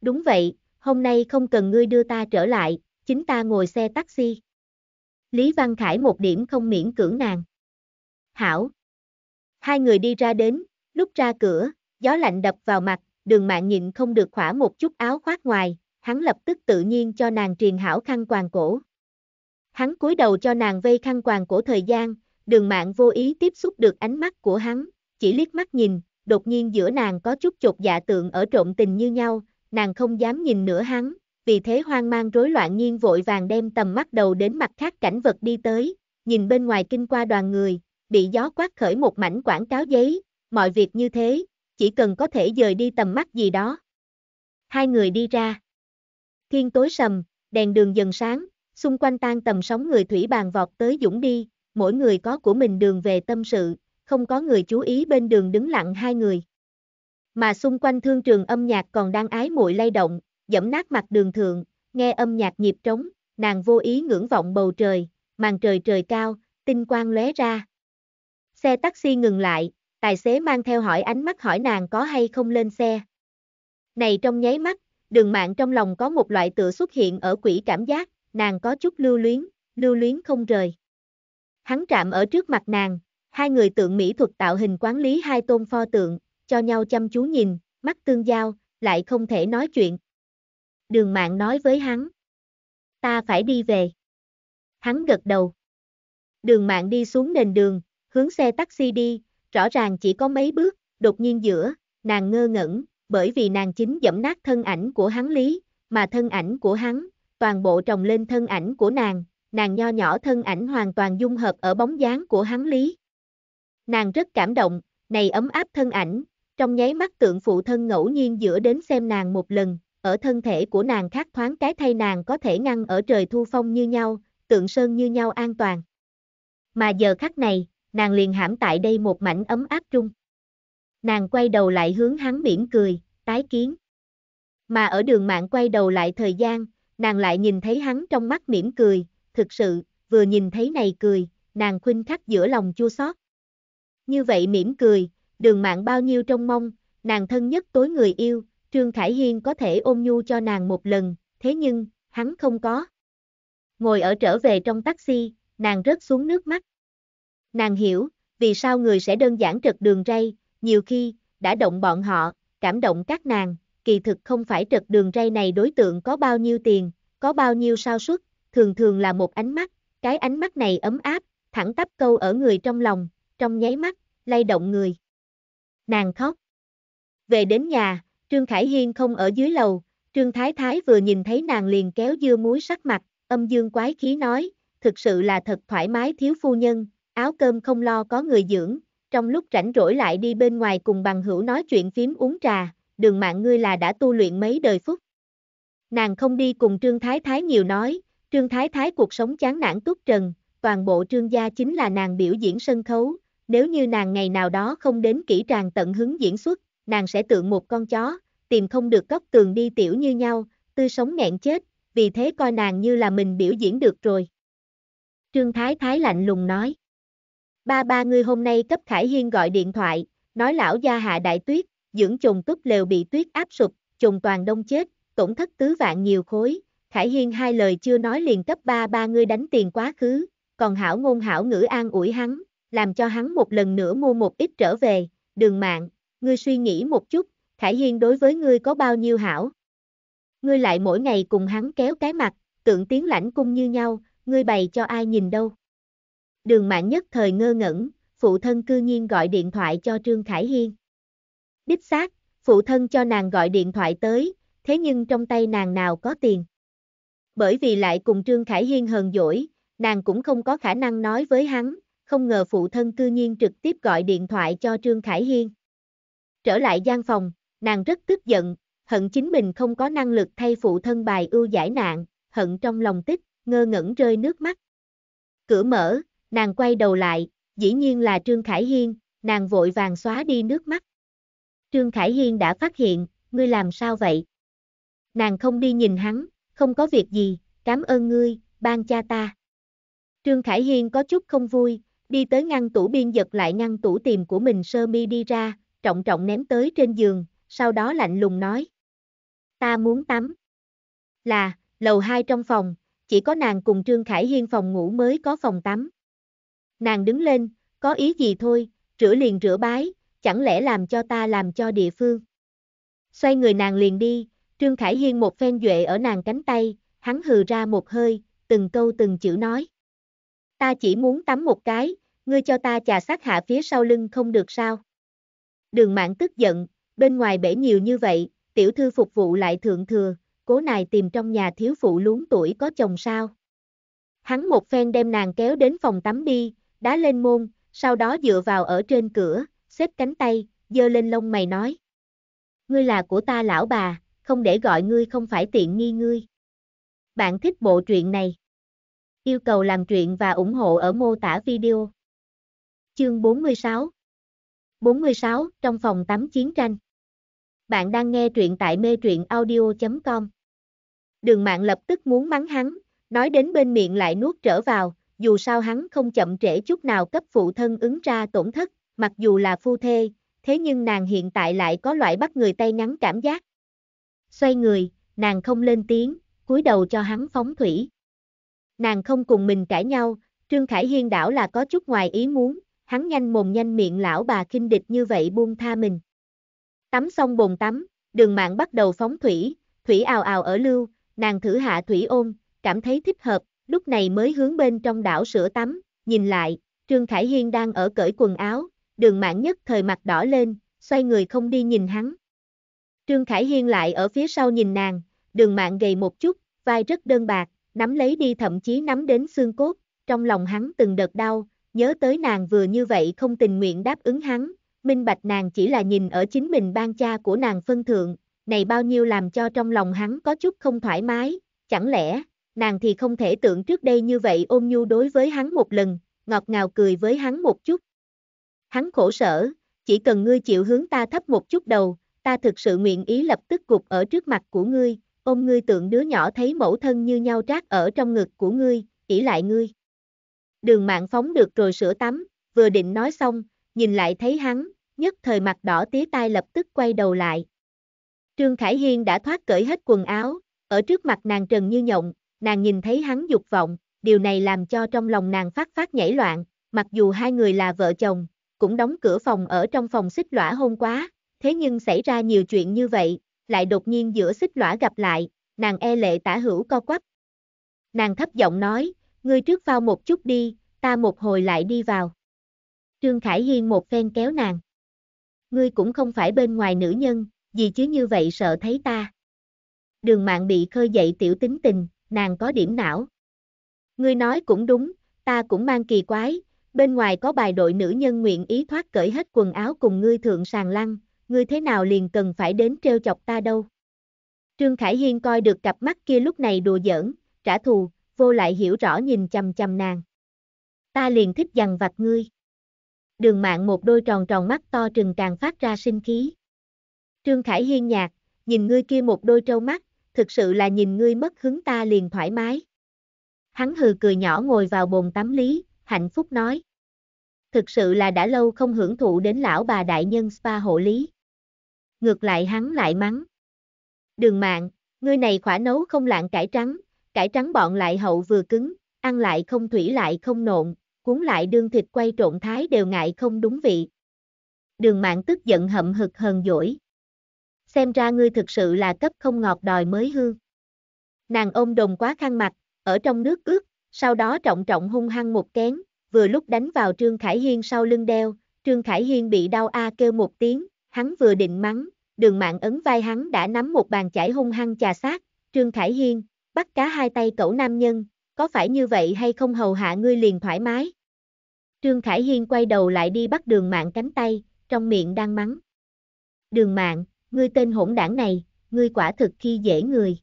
Speaker 1: Đúng vậy, hôm nay không cần ngươi đưa ta trở lại, chính ta ngồi xe taxi. Lý Văn Khải một điểm không miễn cưỡng nàng. Hảo. Hai người đi ra đến, lúc ra cửa, gió lạnh đập vào mặt, đường mạng nhịn không được khỏa một chút áo khoác ngoài, hắn lập tức tự nhiên cho nàng truyền hảo khăn quàng cổ. Hắn cúi đầu cho nàng vây khăn quàng cổ thời gian, đường mạng vô ý tiếp xúc được ánh mắt của hắn, chỉ liếc mắt nhìn, đột nhiên giữa nàng có chút chột dạ tượng ở trộn tình như nhau, nàng không dám nhìn nữa hắn, vì thế hoang mang rối loạn nhiên vội vàng đem tầm mắt đầu đến mặt khác cảnh vật đi tới, nhìn bên ngoài kinh qua đoàn người, bị gió quát khởi một mảnh quảng cáo giấy, mọi việc như thế, chỉ cần có thể dời đi tầm mắt gì đó. Hai người đi ra. Thiên tối sầm, đèn đường dần sáng, xung quanh tan tầm sóng người thủy bàn vọt tới dũng đi, mỗi người có của mình đường về tâm sự, không có người chú ý bên đường đứng lặng hai người. Mà xung quanh thương trường âm nhạc còn đang ái muội lay động, dẫm nát mặt đường thượng, nghe âm nhạc nhịp trống, nàng vô ý ngưỡng vọng bầu trời, màn trời trời cao, tinh quang lóe ra. Xe taxi ngừng lại, Tài xế mang theo hỏi ánh mắt hỏi nàng có hay không lên xe. Này trong nháy mắt, đường mạng trong lòng có một loại tựa xuất hiện ở quỷ cảm giác, nàng có chút lưu luyến, lưu luyến không rời. Hắn trạm ở trước mặt nàng, hai người tượng mỹ thuật tạo hình quản lý hai tôn pho tượng, cho nhau chăm chú nhìn, mắt tương giao, lại không thể nói chuyện. Đường mạng nói với hắn. Ta phải đi về. Hắn gật đầu. Đường mạng đi xuống nền đường, hướng xe taxi đi, rõ ràng chỉ có mấy bước, đột nhiên giữa, nàng ngơ ngẩn, bởi vì nàng chính dẫm nát thân ảnh của hắn lý, mà thân ảnh của hắn, toàn bộ trồng lên thân ảnh của nàng, nàng nho nhỏ thân ảnh hoàn toàn dung hợp ở bóng dáng của hắn lý. Nàng rất cảm động, này ấm áp thân ảnh, trong nháy mắt tượng phụ thân ngẫu nhiên giữa đến xem nàng một lần, ở thân thể của nàng khác thoáng cái thay nàng có thể ngăn ở trời thu phong như nhau, tượng sơn như nhau an toàn. Mà giờ khắc này, nàng liền hãm tại đây một mảnh ấm áp trung. Nàng quay đầu lại hướng hắn mỉm cười, tái kiến. Mà ở đường mạng quay đầu lại thời gian, nàng lại nhìn thấy hắn trong mắt mỉm cười, thực sự, vừa nhìn thấy này cười, nàng khuynh khắc giữa lòng chua xót. Như vậy mỉm cười, đường mạng bao nhiêu trong mong, nàng thân nhất tối người yêu, Trương Khải Hiên có thể ôm nhu cho nàng một lần, thế nhưng, hắn không có. Ngồi ở trở về trong taxi, nàng rớt xuống nước mắt. Nàng hiểu, vì sao người sẽ đơn giản trật đường ray, nhiều khi, đã động bọn họ, cảm động các nàng, kỳ thực không phải trật đường ray này đối tượng có bao nhiêu tiền, có bao nhiêu sao suất, thường thường là một ánh mắt, cái ánh mắt này ấm áp, thẳng tắp câu ở người trong lòng, trong nháy mắt, lay động người. Nàng khóc. Về đến nhà, Trương Khải Hiên không ở dưới lầu, Trương Thái Thái vừa nhìn thấy nàng liền kéo dưa muối sắc mặt, âm dương quái khí nói, thực sự là thật thoải mái thiếu phu nhân, áo cơm không lo có người dưỡng, trong lúc rảnh rỗi lại đi bên ngoài cùng bằng hữu nói chuyện phím uống trà, đường mạng ngươi là đã tu luyện mấy đời phúc. Nàng không đi cùng Trương Thái Thái nhiều nói, Trương Thái Thái cuộc sống chán nản túc trần, toàn bộ Trương gia chính là nàng biểu diễn sân khấu, nếu như nàng ngày nào đó không đến kỹ tràng tận hứng diễn xuất, nàng sẽ tượng một con chó, tìm không được góc tường đi tiểu như nhau, tư sống nghẹn chết, vì thế coi nàng như là mình biểu diễn được rồi. Trương Thái Thái lạnh lùng nói. Ba ba ngươi hôm nay cấp Khải Hiên gọi điện thoại, nói lão gia hạ đại tuyết, dưỡng trùng túp lều bị tuyết áp sụp, trùng toàn đông chết, tổn thất tứ vạn nhiều khối. Khải Hiên hai lời chưa nói liền cấp ba ba ngươi đánh tiền quá khứ, còn hảo ngôn hảo ngữ an ủi hắn, làm cho hắn một lần nữa mua một ít trở về, đường mạng, ngươi suy nghĩ một chút, Khải Hiên đối với ngươi có bao nhiêu hảo. Ngươi lại mỗi ngày cùng hắn kéo cái mặt, tượng tiếng lãnh cung như nhau, ngươi bày cho ai nhìn đâu. Đường mạng nhất thời ngơ ngẩn, phụ thân cư nhiên gọi điện thoại cho Trương Khải Hiên. Đích xác, phụ thân cho nàng gọi điện thoại tới, thế nhưng trong tay nàng nào có tiền. Bởi vì lại cùng Trương Khải Hiên hờn dỗi, nàng cũng không có khả năng nói với hắn, không ngờ phụ thân cư nhiên trực tiếp gọi điện thoại cho Trương Khải Hiên. Trở lại gian phòng, nàng rất tức giận, hận chính mình không có năng lực thay phụ thân bài ưu giải nạn, hận trong lòng tích, ngơ ngẩn rơi nước mắt. Cửa mở, nàng quay đầu lại, dĩ nhiên là Trương Khải Hiên, nàng vội vàng xóa đi nước mắt. Trương Khải Hiên đã phát hiện, ngươi làm sao vậy? Nàng không đi nhìn hắn, không có việc gì, cảm ơn ngươi, ban cha ta. Trương Khải Hiên có chút không vui, đi tới ngăn tủ biên giật lại ngăn tủ tìm của mình sơ mi đi ra, trọng trọng ném tới trên giường, sau đó lạnh lùng nói. Ta muốn tắm. Là, lầu hai trong phòng, chỉ có nàng cùng Trương Khải Hiên phòng ngủ mới có phòng tắm. Nàng đứng lên, có ý gì thôi, rửa liền rửa bái, chẳng lẽ làm cho ta làm cho địa phương. Xoay người nàng liền đi, Trương Khải Hiên một phen duệ ở nàng cánh tay, hắn hừ ra một hơi, từng câu từng chữ nói. Ta chỉ muốn tắm một cái, ngươi cho ta trà sát hạ phía sau lưng không được sao. Đường mạng tức giận, bên ngoài bể nhiều như vậy, tiểu thư phục vụ lại thượng thừa, cố nài tìm trong nhà thiếu phụ luống tuổi có chồng sao. Hắn một phen đem nàng kéo đến phòng tắm đi, đá lên môn, sau đó dựa vào ở trên cửa, xếp cánh tay, dơ lên lông mày nói. Ngươi là của ta lão bà, không để gọi ngươi không phải tiện nghi ngươi. Bạn thích bộ truyện này? Yêu cầu làm truyện và ủng hộ ở mô tả video. Chương 46 46. Trong phòng tắm chiến tranh Bạn đang nghe truyện tại mê truyện audio.com Đường mạng lập tức muốn mắng hắn, nói đến bên miệng lại nuốt trở vào, dù sao hắn không chậm trễ chút nào cấp phụ thân ứng ra tổn thất, mặc dù là phu thê, thế nhưng nàng hiện tại lại có loại bắt người tay ngắn cảm giác. Xoay người, nàng không lên tiếng, cúi đầu cho hắn phóng thủy. Nàng không cùng mình cãi nhau, Trương Khải Hiên đảo là có chút ngoài ý muốn, hắn nhanh mồm nhanh miệng lão bà kinh địch như vậy buông tha mình. Tắm xong bồn tắm, đường mạng bắt đầu phóng thủy, thủy ào ào ở lưu, nàng thử hạ thủy ôm, cảm thấy thích hợp, lúc này mới hướng bên trong đảo sữa tắm, nhìn lại, Trương Khải Hiên đang ở cởi quần áo, đường mạng nhất thời mặt đỏ lên, xoay người không đi nhìn hắn. Trương Khải Hiên lại ở phía sau nhìn nàng, đường mạng gầy một chút, vai rất đơn bạc, nắm lấy đi thậm chí nắm đến xương cốt, trong lòng hắn từng đợt đau, nhớ tới nàng vừa như vậy không tình nguyện đáp ứng hắn, minh bạch nàng chỉ là nhìn ở chính mình ban cha của nàng phân thượng, này bao nhiêu làm cho trong lòng hắn có chút không thoải mái, chẳng lẽ, nàng thì không thể tưởng trước đây như vậy ôm nhu đối với hắn một lần, ngọt ngào cười với hắn một chút. Hắn khổ sở, chỉ cần ngươi chịu hướng ta thấp một chút đầu, ta thực sự nguyện ý lập tức gục ở trước mặt của ngươi, ôm ngươi tượng đứa nhỏ thấy mẫu thân như nhau trác ở trong ngực của ngươi, ỷ lại ngươi. Đường mạng phóng được rồi sửa tắm, vừa định nói xong, nhìn lại thấy hắn, nhất thời mặt đỏ tía tai lập tức quay đầu lại. Trương Khải Hiên đã thoát cởi hết quần áo, ở trước mặt nàng trần như nhộng, nàng nhìn thấy hắn dục vọng, điều này làm cho trong lòng nàng phát phát nhảy loạn, mặc dù hai người là vợ chồng, cũng đóng cửa phòng ở trong phòng xích lõa hôn quá, thế nhưng xảy ra nhiều chuyện như vậy, lại đột nhiên giữa xích lõa gặp lại, nàng e lệ tả hữu co quắp. Nàng thấp giọng nói, ngươi trước vào một chút đi, ta một hồi lại đi vào. Trương Khải Hiên một phen kéo nàng. Ngươi cũng không phải bên ngoài nữ nhân, gì chứ như vậy sợ thấy ta. Đường mạng bị khơi dậy tiểu tính tình, nàng có điểm não. Ngươi nói cũng đúng, ta cũng mang kỳ quái, bên ngoài có bài đội nữ nhân nguyện ý thoát cởi hết quần áo cùng ngươi thượng sàng lăng, ngươi thế nào liền cần phải đến treo chọc ta đâu. Trương Khải Hiên coi được cặp mắt kia lúc này đùa giỡn, trả thù, vô lại hiểu rõ nhìn chầm chầm nàng. Ta liền thích dằn vặt ngươi. Đường mạng một đôi tròn tròn mắt to trừng càng phát ra sinh khí. Trương Khải Hiên nhạt, nhìn ngươi kia một đôi trâu mắt, thực sự là nhìn ngươi mất hứng ta liền thoải mái. Hắn hừ cười nhỏ ngồi vào bồn tắm lý, hạnh phúc nói. Thực sự là đã lâu không hưởng thụ đến lão bà đại nhân spa hộ lý. Ngược lại hắn lại mắng. Đường mạng, ngươi này khỏa nấu không lạng cải trắng, cải trắng bọn lại hậu vừa cứng, ăn lại không thủy lại không nộn, cuốn lại đương thịt quay trộn thái đều ngại không đúng vị. Đường mạng tức giận hậm hực hờn dỗi, xem ra ngươi thực sự là cấp không ngọt đòi mới hương. Nàng ôm đồng quá khăn mặt, ở trong nước ướt, sau đó trọng trọng hung hăng một kén, vừa lúc đánh vào Trương Khải Hiên sau lưng đeo, Trương Khải Hiên bị đau a kêu một tiếng, hắn vừa định mắng, đường mạng ấn vai hắn đã nắm một bàn chải hung hăng chà sát, Trương Khải Hiên, bắt cá hai tay cẩu nam nhân, có phải như vậy hay không hầu hạ ngươi liền thoải mái. Trương Khải Hiên quay đầu lại đi bắt đường mạng cánh tay, trong miệng đang mắng. Đường mạng, ngươi tên hỗn đảng này, ngươi quả thực khi dễ người.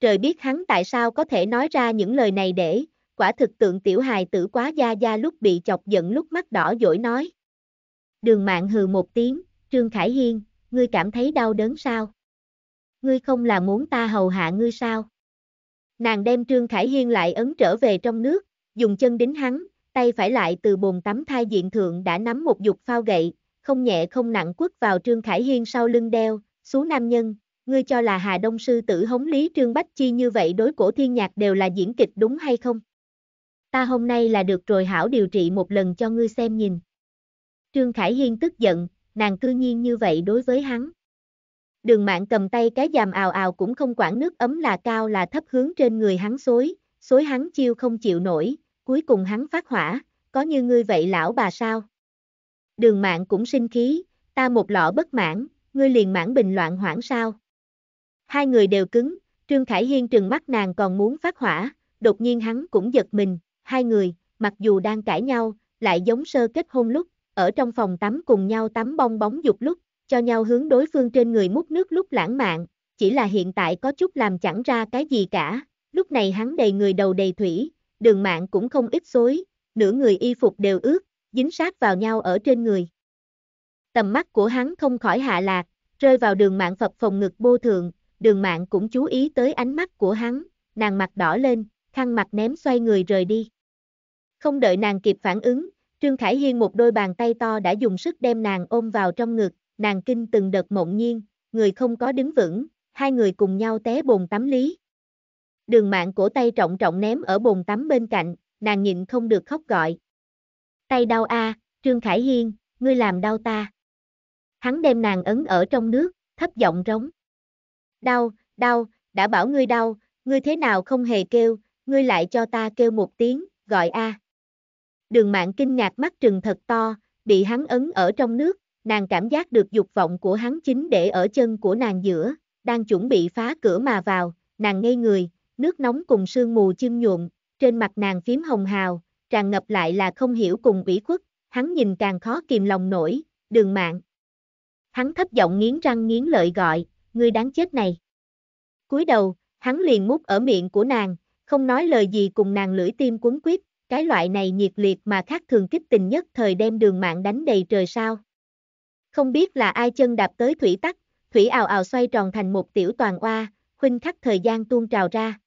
Speaker 1: Trời biết hắn tại sao có thể nói ra những lời này để, quả thực tượng tiểu hài tử quá gia gia lúc bị chọc giận lúc mắt đỏ dỗi nói. Đường mạng hừ một tiếng, Trương Khải Hiên, ngươi cảm thấy đau đớn sao? Ngươi không là muốn ta hầu hạ ngươi sao? Nàng đem Trương Khải Hiên lại ấn trở về trong nước, dùng chân đính hắn, tay phải lại từ bồn tắm thai diện thượng đã nắm một dục phao gậy, không nhẹ không nặng quất vào Trương Khải Hiên sau lưng đeo, xuống nam nhân, ngươi cho là Hà Đông Sư tử hống lý Trương Bách Chi như vậy đối cổ thiên nhạc đều là diễn kịch đúng hay không? Ta hôm nay là được rồi hảo điều trị một lần cho ngươi xem nhìn. Trương Khải Hiên tức giận, nàng cư nhiên như vậy đối với hắn. Đường mạng cầm tay cái giàm ào ào cũng không quản nước ấm là cao là thấp hướng trên người hắn xối, xối hắn chiêu không chịu nổi, cuối cùng hắn phát hỏa, có như ngươi vậy lão bà sao? đường mạng cũng sinh khí, ta một lọ bất mãn, ngươi liền mãn bình loạn hoảng sao. Hai người đều cứng, Trương Khải Hiên trừng mắt nàng còn muốn phát hỏa, đột nhiên hắn cũng giật mình, hai người, mặc dù đang cãi nhau, lại giống sơ kết hôn lúc, ở trong phòng tắm cùng nhau tắm bong bóng dục lúc, cho nhau hướng đối phương trên người múc nước lúc lãng mạn, chỉ là hiện tại có chút làm chẳng ra cái gì cả, lúc này hắn đầy người đầu đầy thủy, đường mạng cũng không ít xối, nửa người y phục đều ướt, dính sát vào nhau ở trên người. Tầm mắt của hắn không khỏi hạ lạc, rơi vào đường mạng phập phòng ngực bô thường, đường mạng cũng chú ý tới ánh mắt của hắn, nàng mặt đỏ lên, khăn mặt ném xoay người rời đi. Không đợi nàng kịp phản ứng, Trương Khải Hiên một đôi bàn tay to đã dùng sức đem nàng ôm vào trong ngực, nàng kinh từng đợt mộng nhiên, người không có đứng vững, hai người cùng nhau té bồn tắm lý. Đường mạng cổ tay trọng trọng ném ở bồn tắm bên cạnh, nàng nhịn không được khóc gọi, Tay đau a, à, Trương Khải Hiên, ngươi làm đau ta. Hắn đem nàng ấn ở trong nước, thấp giọng rống. Đau, đau, đã bảo ngươi đau, ngươi thế nào không hề kêu, ngươi lại cho ta kêu một tiếng, gọi a. À. Đường mạng kinh ngạc mắt trừng thật to, bị hắn ấn ở trong nước, nàng cảm giác được dục vọng của hắn chính để ở chân của nàng giữa, đang chuẩn bị phá cửa mà vào, nàng ngây người, nước nóng cùng sương mù chim nhuộm, trên mặt nàng phím hồng hào, tràn ngập lại là không hiểu cùng ủy khuất, hắn nhìn càng khó kìm lòng nổi, đường mạng. Hắn thấp giọng nghiến răng nghiến lợi gọi, ngươi đáng chết này. cúi đầu, hắn liền mút ở miệng của nàng, không nói lời gì cùng nàng lưỡi tim cuốn quýt, cái loại này nhiệt liệt mà khác thường kích tình nhất thời đem đường mạng đánh đầy trời sao. Không biết là ai chân đạp tới thủy tắc, thủy ào ào xoay tròn thành một tiểu toàn oa, huynh khắc thời gian tuôn trào ra.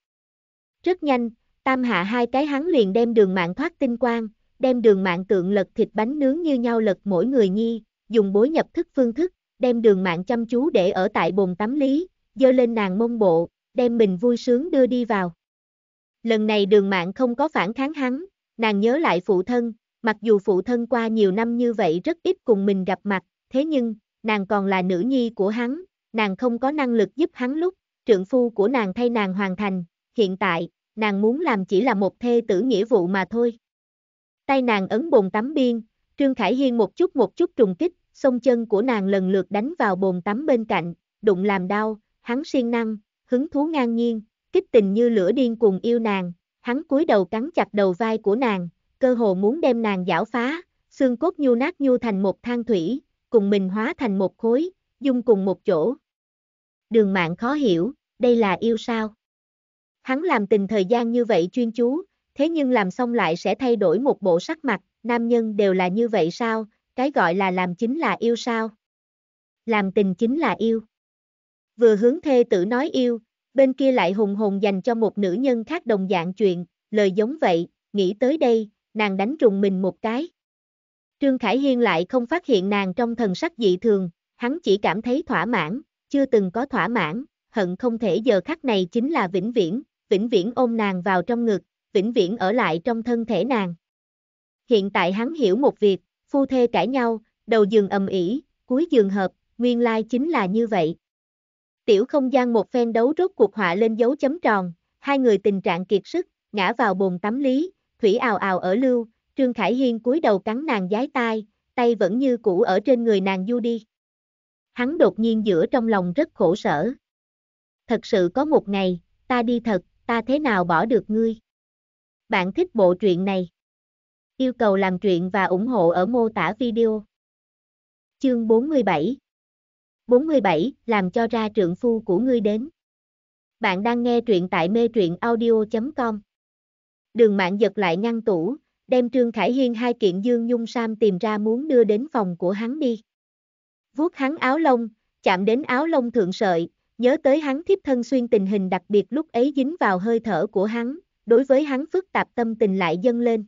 Speaker 1: Rất nhanh, Tam hạ hai cái hắn liền đem đường mạng thoát tinh quang, đem đường mạng tượng lật thịt bánh nướng như nhau lật mỗi người nhi, dùng bối nhập thức phương thức, đem đường mạng chăm chú để ở tại bồn tắm lý, dơ lên nàng mông bộ, đem mình vui sướng đưa đi vào. Lần này đường mạng không có phản kháng hắn, nàng nhớ lại phụ thân, mặc dù phụ thân qua nhiều năm như vậy rất ít cùng mình gặp mặt, thế nhưng, nàng còn là nữ nhi của hắn, nàng không có năng lực giúp hắn lúc, trượng phu của nàng thay nàng hoàn thành, hiện tại, nàng muốn làm chỉ là một thê tử nghĩa vụ mà thôi. Tay nàng ấn bồn tắm biên, Trương Khải Hiên một chút một chút trùng kích, song chân của nàng lần lượt đánh vào bồn tắm bên cạnh, đụng làm đau, hắn siêng năng, hứng thú ngang nhiên, kích tình như lửa điên cuồng yêu nàng, hắn cúi đầu cắn chặt đầu vai của nàng, cơ hồ muốn đem nàng giảo phá, xương cốt nhu nát nhu thành một than thủy, cùng mình hóa thành một khối, dung cùng một chỗ. Đường mạng khó hiểu, đây là yêu sao? Hắn làm tình thời gian như vậy chuyên chú, thế nhưng làm xong lại sẽ thay đổi một bộ sắc mặt, nam nhân đều là như vậy sao, cái gọi là làm chính là yêu sao? Làm tình chính là yêu. Vừa hướng thê tử nói yêu, bên kia lại hùng hùng dành cho một nữ nhân khác đồng dạng chuyện, lời giống vậy, nghĩ tới đây, nàng đánh trùng mình một cái. Trương Khải Hiên lại không phát hiện nàng trong thần sắc dị thường, hắn chỉ cảm thấy thỏa mãn, chưa từng có thỏa mãn, hận không thể giờ khắc này chính là vĩnh viễn, vĩnh viễn ôm nàng vào trong ngực, vĩnh viễn ở lại trong thân thể nàng. Hiện tại hắn hiểu một việc, phu thê cãi nhau, đầu giường ầm ỉ, cuối giường hợp, nguyên lai chính là như vậy. Tiểu không gian một phen đấu rốt cuộc họa lên dấu chấm tròn, hai người tình trạng kiệt sức, ngã vào bồn tắm lý, thủy ào ào ở lưu, Trương Khải Hiên cúi đầu cắn nàng giái tai, tay vẫn như cũ ở trên người nàng du đi. Hắn đột nhiên giữa trong lòng rất khổ sở. Thật sự có một ngày, ta đi thật, ta thế nào bỏ được ngươi. Bạn thích bộ truyện này? Yêu cầu làm truyện và ủng hộ ở mô tả video. Chương 47 47. Làm cho ra trượng phu của ngươi đến. Bạn đang nghe truyện tại mê truyện audio.com Đường mạng giật lại ngăn tủ, đem Trương Khải Hiên hai kiện Dương Nhung Sam tìm ra muốn đưa đến phòng của hắn đi. Vuốt hắn áo lông, chạm đến áo lông thượng sợi, Nhớ tới hắn thiếp thân xuyên tình hình đặc biệt lúc ấy dính vào hơi thở của hắn, đối với hắn phức tạp tâm tình lại dâng lên.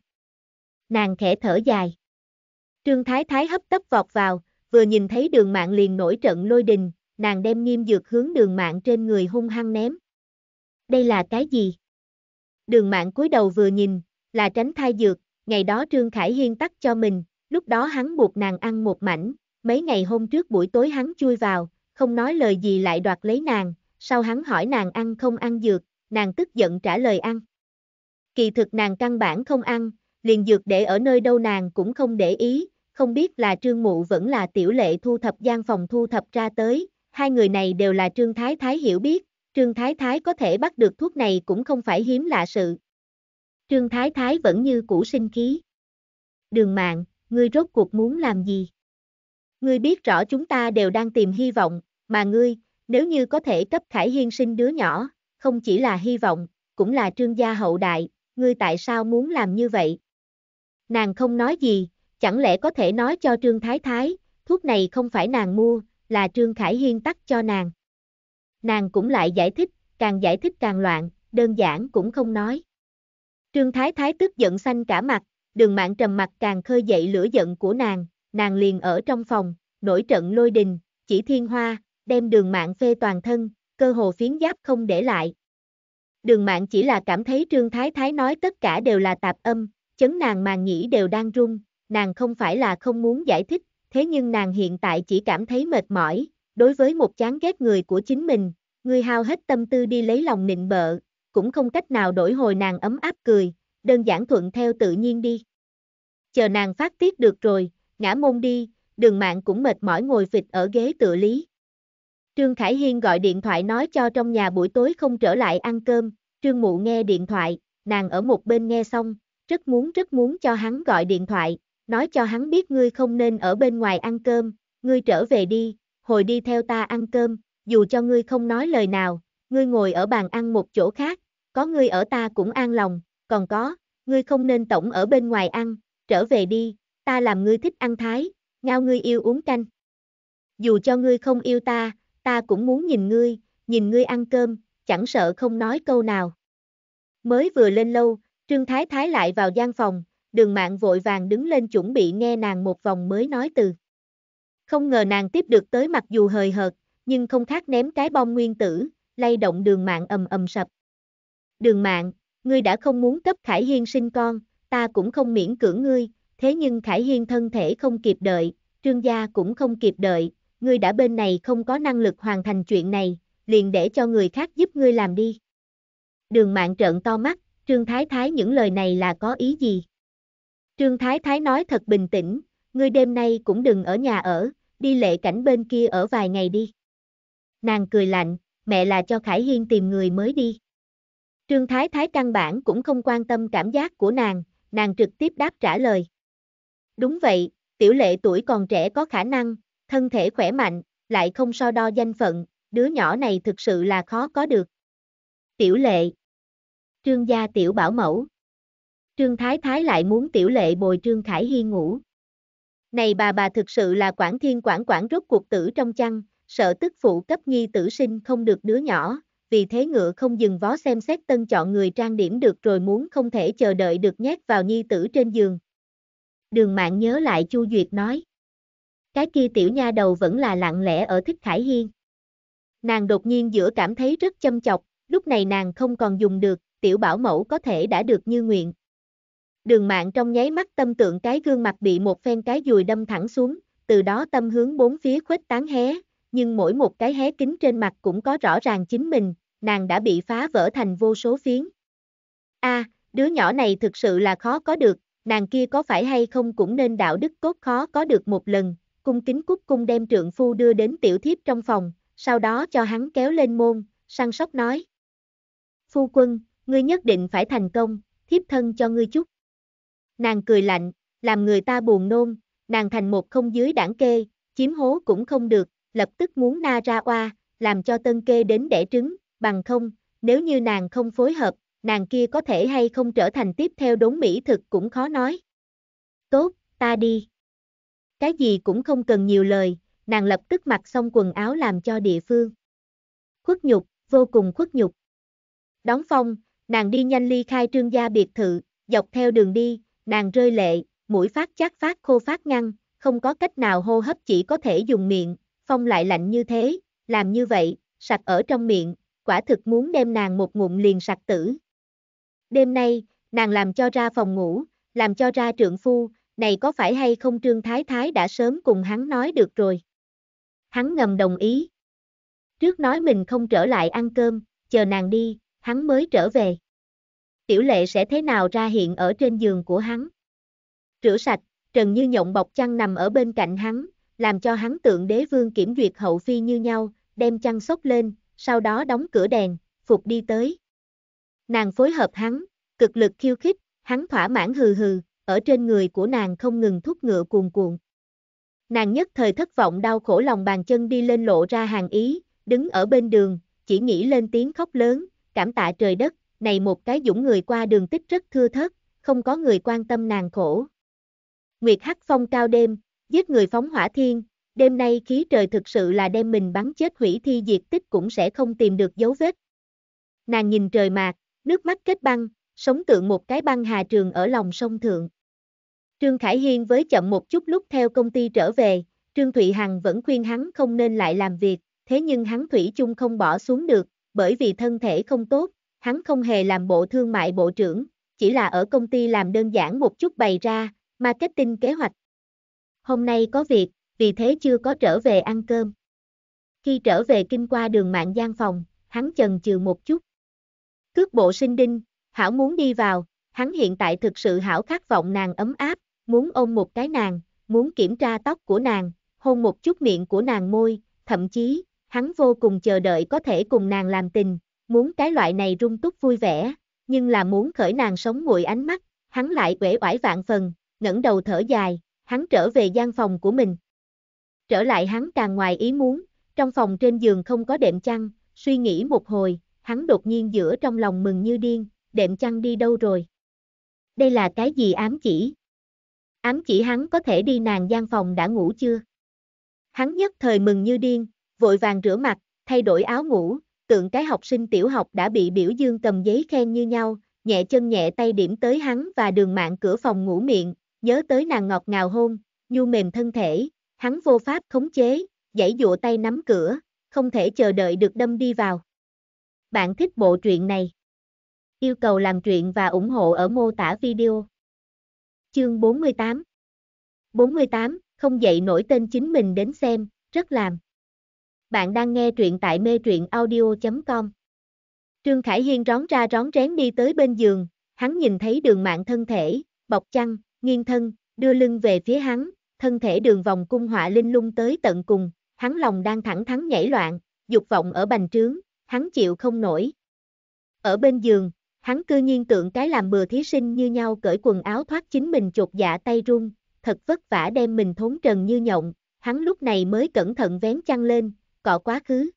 Speaker 1: Nàng khẽ thở dài. Trương Thái Thái hấp tấp vọt vào, vừa nhìn thấy đường mạng liền nổi trận lôi đình, nàng đem nghiêm dược hướng đường mạng trên người hung hăng ném. Đây là cái gì? Đường mạng cúi đầu vừa nhìn, là tránh thai dược, ngày đó Trương Khải Hiên tắt cho mình, lúc đó hắn buộc nàng ăn một mảnh, mấy ngày hôm trước buổi tối hắn chui vào, không nói lời gì lại đoạt lấy nàng, sau hắn hỏi nàng ăn không ăn dược, nàng tức giận trả lời ăn. Kỳ thực nàng căn bản không ăn, liền dược để ở nơi đâu nàng cũng không để ý, không biết là trương mụ vẫn là tiểu lệ thu thập gian phòng thu thập ra tới, hai người này đều là trương thái thái hiểu biết, trương thái thái có thể bắt được thuốc này cũng không phải hiếm lạ sự. Trương thái thái vẫn như cũ sinh khí. Đường mạng, ngươi rốt cuộc muốn làm gì? Ngươi biết rõ chúng ta đều đang tìm hy vọng, mà ngươi, nếu như có thể cấp Khải Hiên sinh đứa nhỏ, không chỉ là hy vọng, cũng là trương gia hậu đại, ngươi tại sao muốn làm như vậy? Nàng không nói gì, chẳng lẽ có thể nói cho Trương Thái Thái, thuốc này không phải nàng mua, là Trương Khải Hiên tắt cho nàng. Nàng cũng lại giải thích, càng giải thích càng loạn, đơn giản cũng không nói. Trương Thái Thái tức giận xanh cả mặt, đường mạng trầm mặt càng khơi dậy lửa giận của nàng, nàng liền ở trong phòng, nổi trận lôi đình, chỉ thiên hoa, đem đường mạng phê toàn thân, cơ hồ phiến giáp không để lại. Đường mạng chỉ là cảm thấy Trương Thái Thái nói tất cả đều là tạp âm, chấn nàng màng nhĩ đều đang rung, nàng không phải là không muốn giải thích, thế nhưng nàng hiện tại chỉ cảm thấy mệt mỏi, đối với một chán ghét người của chính mình, người hao hết tâm tư đi lấy lòng nịnh bợ, cũng không cách nào đổi hồi nàng ấm áp cười, đơn giản thuận theo tự nhiên đi. Chờ nàng phát tiết được rồi, ngã môn đi, đường mạng cũng mệt mỏi ngồi phịch ở ghế tựa lý. Trương Khải Hiên gọi điện thoại nói cho trong nhà buổi tối không trở lại ăn cơm, Trương Mụ nghe điện thoại, nàng ở một bên nghe xong, rất muốn rất muốn cho hắn gọi điện thoại, nói cho hắn biết ngươi không nên ở bên ngoài ăn cơm, ngươi trở về đi, hồi đi theo ta ăn cơm, dù cho ngươi không nói lời nào, ngươi ngồi ở bàn ăn một chỗ khác, có ngươi ở ta cũng an lòng, còn có, ngươi không nên tổng ở bên ngoài ăn, trở về đi, ta làm ngươi thích ăn thái, ngao ngươi yêu uống canh. Dù cho ngươi không yêu ta, ta cũng muốn nhìn ngươi, nhìn ngươi ăn cơm, chẳng sợ không nói câu nào. Mới vừa lên lâu, Trương Thái Thái lại vào gian phòng, đường mạng vội vàng đứng lên chuẩn bị nghe nàng một vòng mới nói từ. Không ngờ nàng tiếp được tới mặc dù hời hợt, nhưng không khác ném cái bom nguyên tử, lay động đường mạng ầm ầm sập. Đường mạng, ngươi đã không muốn cấp Khải Hiên sinh con, ta cũng không miễn cưỡng ngươi, thế nhưng Khải Hiên thân thể không kịp đợi, trương gia cũng không kịp đợi, ngươi đã bên này không có năng lực hoàn thành chuyện này, liền để cho người khác giúp ngươi làm đi. Đường mạng trợn to mắt, Trương Thái Thái những lời này là có ý gì? Trương Thái Thái nói thật bình tĩnh, ngươi đêm nay cũng đừng ở nhà ở, đi lệ cảnh bên kia ở vài ngày đi. Nàng cười lạnh, mẹ là cho Khải Hiên tìm người mới đi. Trương Thái Thái căn bản cũng không quan tâm cảm giác của nàng, nàng trực tiếp đáp trả lời. Đúng vậy, tiểu lệ tuổi còn trẻ có khả năng, thân thể khỏe mạnh, lại không so đo danh phận, đứa nhỏ này thực sự là khó có được. Tiểu lệ Trương gia tiểu bảo mẫu Trương Thái Thái lại muốn tiểu lệ bồi Trương Khải Hiên ngủ. Này bà bà thực sự là quản thiên quản quản rốt cuộc tử trong chăn, sợ tức phụ cấp nhi tử sinh không được đứa nhỏ, vì thế ngựa không dừng vó xem xét tân chọn người trang điểm được rồi muốn không thể chờ đợi được nhét vào nhi tử trên giường. Đường mạng nhớ lại Chu Duyệt nói. Cái kia tiểu nha đầu vẫn là lặng lẽ ở thích Khải Hiên. Nàng đột nhiên giữa cảm thấy rất châm chọc, lúc này nàng không còn dùng được, tiểu bảo mẫu có thể đã được như nguyện. Đường mạng trong nháy mắt tâm tượng cái gương mặt bị một phen cái dùi đâm thẳng xuống, từ đó tâm hướng bốn phía khuếch tán hé, nhưng mỗi một cái hé kính trên mặt cũng có rõ ràng chính mình, nàng đã bị phá vỡ thành vô số phiến. A, đứa nhỏ này thực sự là khó có được, nàng kia có phải hay không cũng nên đạo đức cốt khó có được một lần, cung kính cúc cung đem trượng phu đưa đến tiểu thiếp trong phòng, sau đó cho hắn kéo lên môn, săn sóc nói. Phu quân, ngươi nhất định phải thành công, thiếp thân cho ngươi chút. Nàng cười lạnh, làm người ta buồn nôn, nàng thành một không dưới đảng kê, chiếm hố cũng không được, lập tức muốn na ra oa, làm cho tân kê đến đẻ trứng, bằng không, nếu như nàng không phối hợp, nàng kia có thể hay không trở thành tiếp theo đốn mỹ thực cũng khó nói. Tốt, ta đi. Cái gì cũng không cần nhiều lời, nàng lập tức mặc xong quần áo làm cho địa phương. Khuất nhục, vô cùng khuất nhục. Đón phong, nàng đi nhanh ly khai trương gia biệt thự, dọc theo đường đi, nàng rơi lệ, mũi phát chát phát khô phát ngăn, không có cách nào hô hấp chỉ có thể dùng miệng, phong lại lạnh như thế, làm như vậy, sặc ở trong miệng, quả thực muốn đem nàng một ngụm liền sặc tử. Đêm nay, nàng làm cho ra phòng ngủ, làm cho ra trượng phu, này có phải hay không Trương Thái Thái đã sớm cùng hắn nói được rồi. Hắn ngầm đồng ý. Trước nói mình không trở lại ăn cơm, chờ nàng đi, hắn mới trở về. Tiểu lệ sẽ thế nào ra hiện ở trên giường của hắn. Rửa sạch, Trần Như Nhộng bọc chăn nằm ở bên cạnh hắn, làm cho hắn tượng đế vương kiểm duyệt hậu phi như nhau, đem chăn sốc lên, sau đó đóng cửa đèn, phục đi tới. Nàng phối hợp hắn, cực lực khiêu khích, hắn thỏa mãn hừ hừ, ở trên người của nàng không ngừng thúc ngựa cuồn cuộn. Nàng nhất thời thất vọng đau khổ lòng bàn chân đi lên lộ ra hàng ý, đứng ở bên đường, chỉ nghĩ lên tiếng khóc lớn, cảm tạ trời đất, này một cái dũng người qua đường tích rất thưa thớt, không có người quan tâm nàng khổ. Nguyệt Hắc Phong cao đêm, giết người phóng hỏa thiên, đêm nay khí trời thực sự là đem mình bắn chết hủy thi diệt tích cũng sẽ không tìm được dấu vết. Nàng nhìn trời mạc, nước mắt kết băng, sống tượng một cái băng hà trường ở lòng sông thượng. Trương Khải Hiên với chậm một chút lúc theo công ty trở về, Trương Thụy Hằng vẫn khuyên hắn không nên lại làm việc, thế nhưng hắn Thủy chung không bỏ xuống được, bởi vì thân thể không tốt, hắn không hề làm bộ thương mại bộ trưởng, chỉ là ở công ty làm đơn giản một chút bày ra, marketing kế hoạch. Hôm nay có việc, vì thế chưa có trở về ăn cơm. Khi trở về kinh qua đường mạng gian phòng, hắn chần chừ một chút. Cước bộ sinh đinh, hảo muốn đi vào, hắn hiện tại thực sự hảo khát vọng nàng ấm áp, muốn ôm một cái nàng, muốn kiểm tra tóc của nàng, hôn một chút miệng của nàng môi, thậm chí, hắn vô cùng chờ đợi có thể cùng nàng làm tình, muốn cái loại này rung túc vui vẻ, nhưng là muốn khởi nàng sống nguội ánh mắt, hắn lại uể oải vạn phần, ngẩng đầu thở dài, hắn trở về gian phòng của mình. Trở lại hắn càng ngoài ý muốn, trong phòng trên giường không có đệm chăn, suy nghĩ một hồi, hắn đột nhiên giữa trong lòng mừng như điên, đệm chăn đi đâu rồi? Đây là cái gì ám chỉ? ám chỉ hắn có thể đi nàng gian phòng đã ngủ chưa. Hắn nhất thời mừng như điên, vội vàng rửa mặt, thay đổi áo ngủ, tượng cái học sinh tiểu học đã bị biểu dương cầm giấy khen như nhau, nhẹ chân nhẹ tay điểm tới hắn và đường mạng cửa phòng ngủ miệng, nhớ tới nàng ngọt ngào hôn, nhu mềm thân thể, hắn vô pháp khống chế, giãy dụa tay nắm cửa, không thể chờ đợi được đâm đi vào. Bạn thích bộ truyện này? Yêu cầu làm truyện và ủng hộ ở mô tả video. Chương 48 48, không dậy nổi tên chính mình đến xem, rất làm. Bạn đang nghe truyện tại mê truyện audio.com Trương Khải Hiên rón ra rón rén đi tới bên giường, hắn nhìn thấy đường mạng thân thể, bọc chăn, nghiêng thân, đưa lưng về phía hắn, thân thể đường vòng cung họa linh lung tới tận cùng, hắn lòng đang thẳng thắn nhảy loạn, dục vọng ở bành trướng, hắn chịu không nổi. Ở bên giường, Hắn cư nhiên tượng cái làm bừa thí sinh như nhau cởi quần áo thoát chính mình chột dạ tay run, thật vất vả đem mình thốn trần như nhộng, hắn lúc này mới cẩn thận vén chăn lên, cọ quá khứ.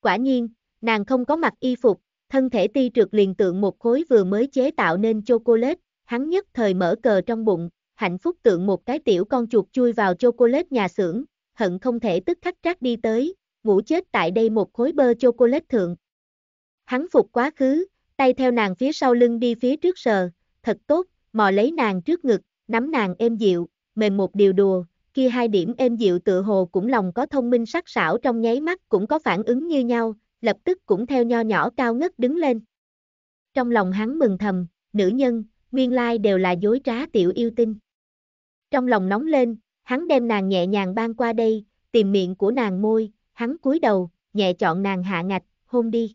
Speaker 1: Quả nhiên, nàng không có mặc y phục, thân thể ti trượt liền tượng một khối vừa mới chế tạo nên chocolate, hắn nhất thời mở cờ trong bụng, hạnh phúc tượng một cái tiểu con chuột chui vào chocolate nhà xưởng, hận không thể tức khắc trác đi tới, ngủ chết tại đây một khối bơ chocolate thượng. Hắn phục quá khứ, tay theo nàng phía sau lưng đi phía trước sờ, thật tốt, mò lấy nàng trước ngực, nắm nàng êm dịu, mềm một điều đùa, kia hai điểm êm dịu tự hồ cũng lòng có thông minh sắc sảo trong nháy mắt cũng có phản ứng như nhau, lập tức cũng theo nho nhỏ cao ngất đứng lên. Trong lòng hắn mừng thầm, nữ nhân, nguyên lai đều là dối trá tiểu yêu tinh. Trong lòng nóng lên, hắn đem nàng nhẹ nhàng ban qua đây, tìm miệng của nàng môi, hắn cúi đầu, nhẹ chọn nàng hạ ngạch, hôn đi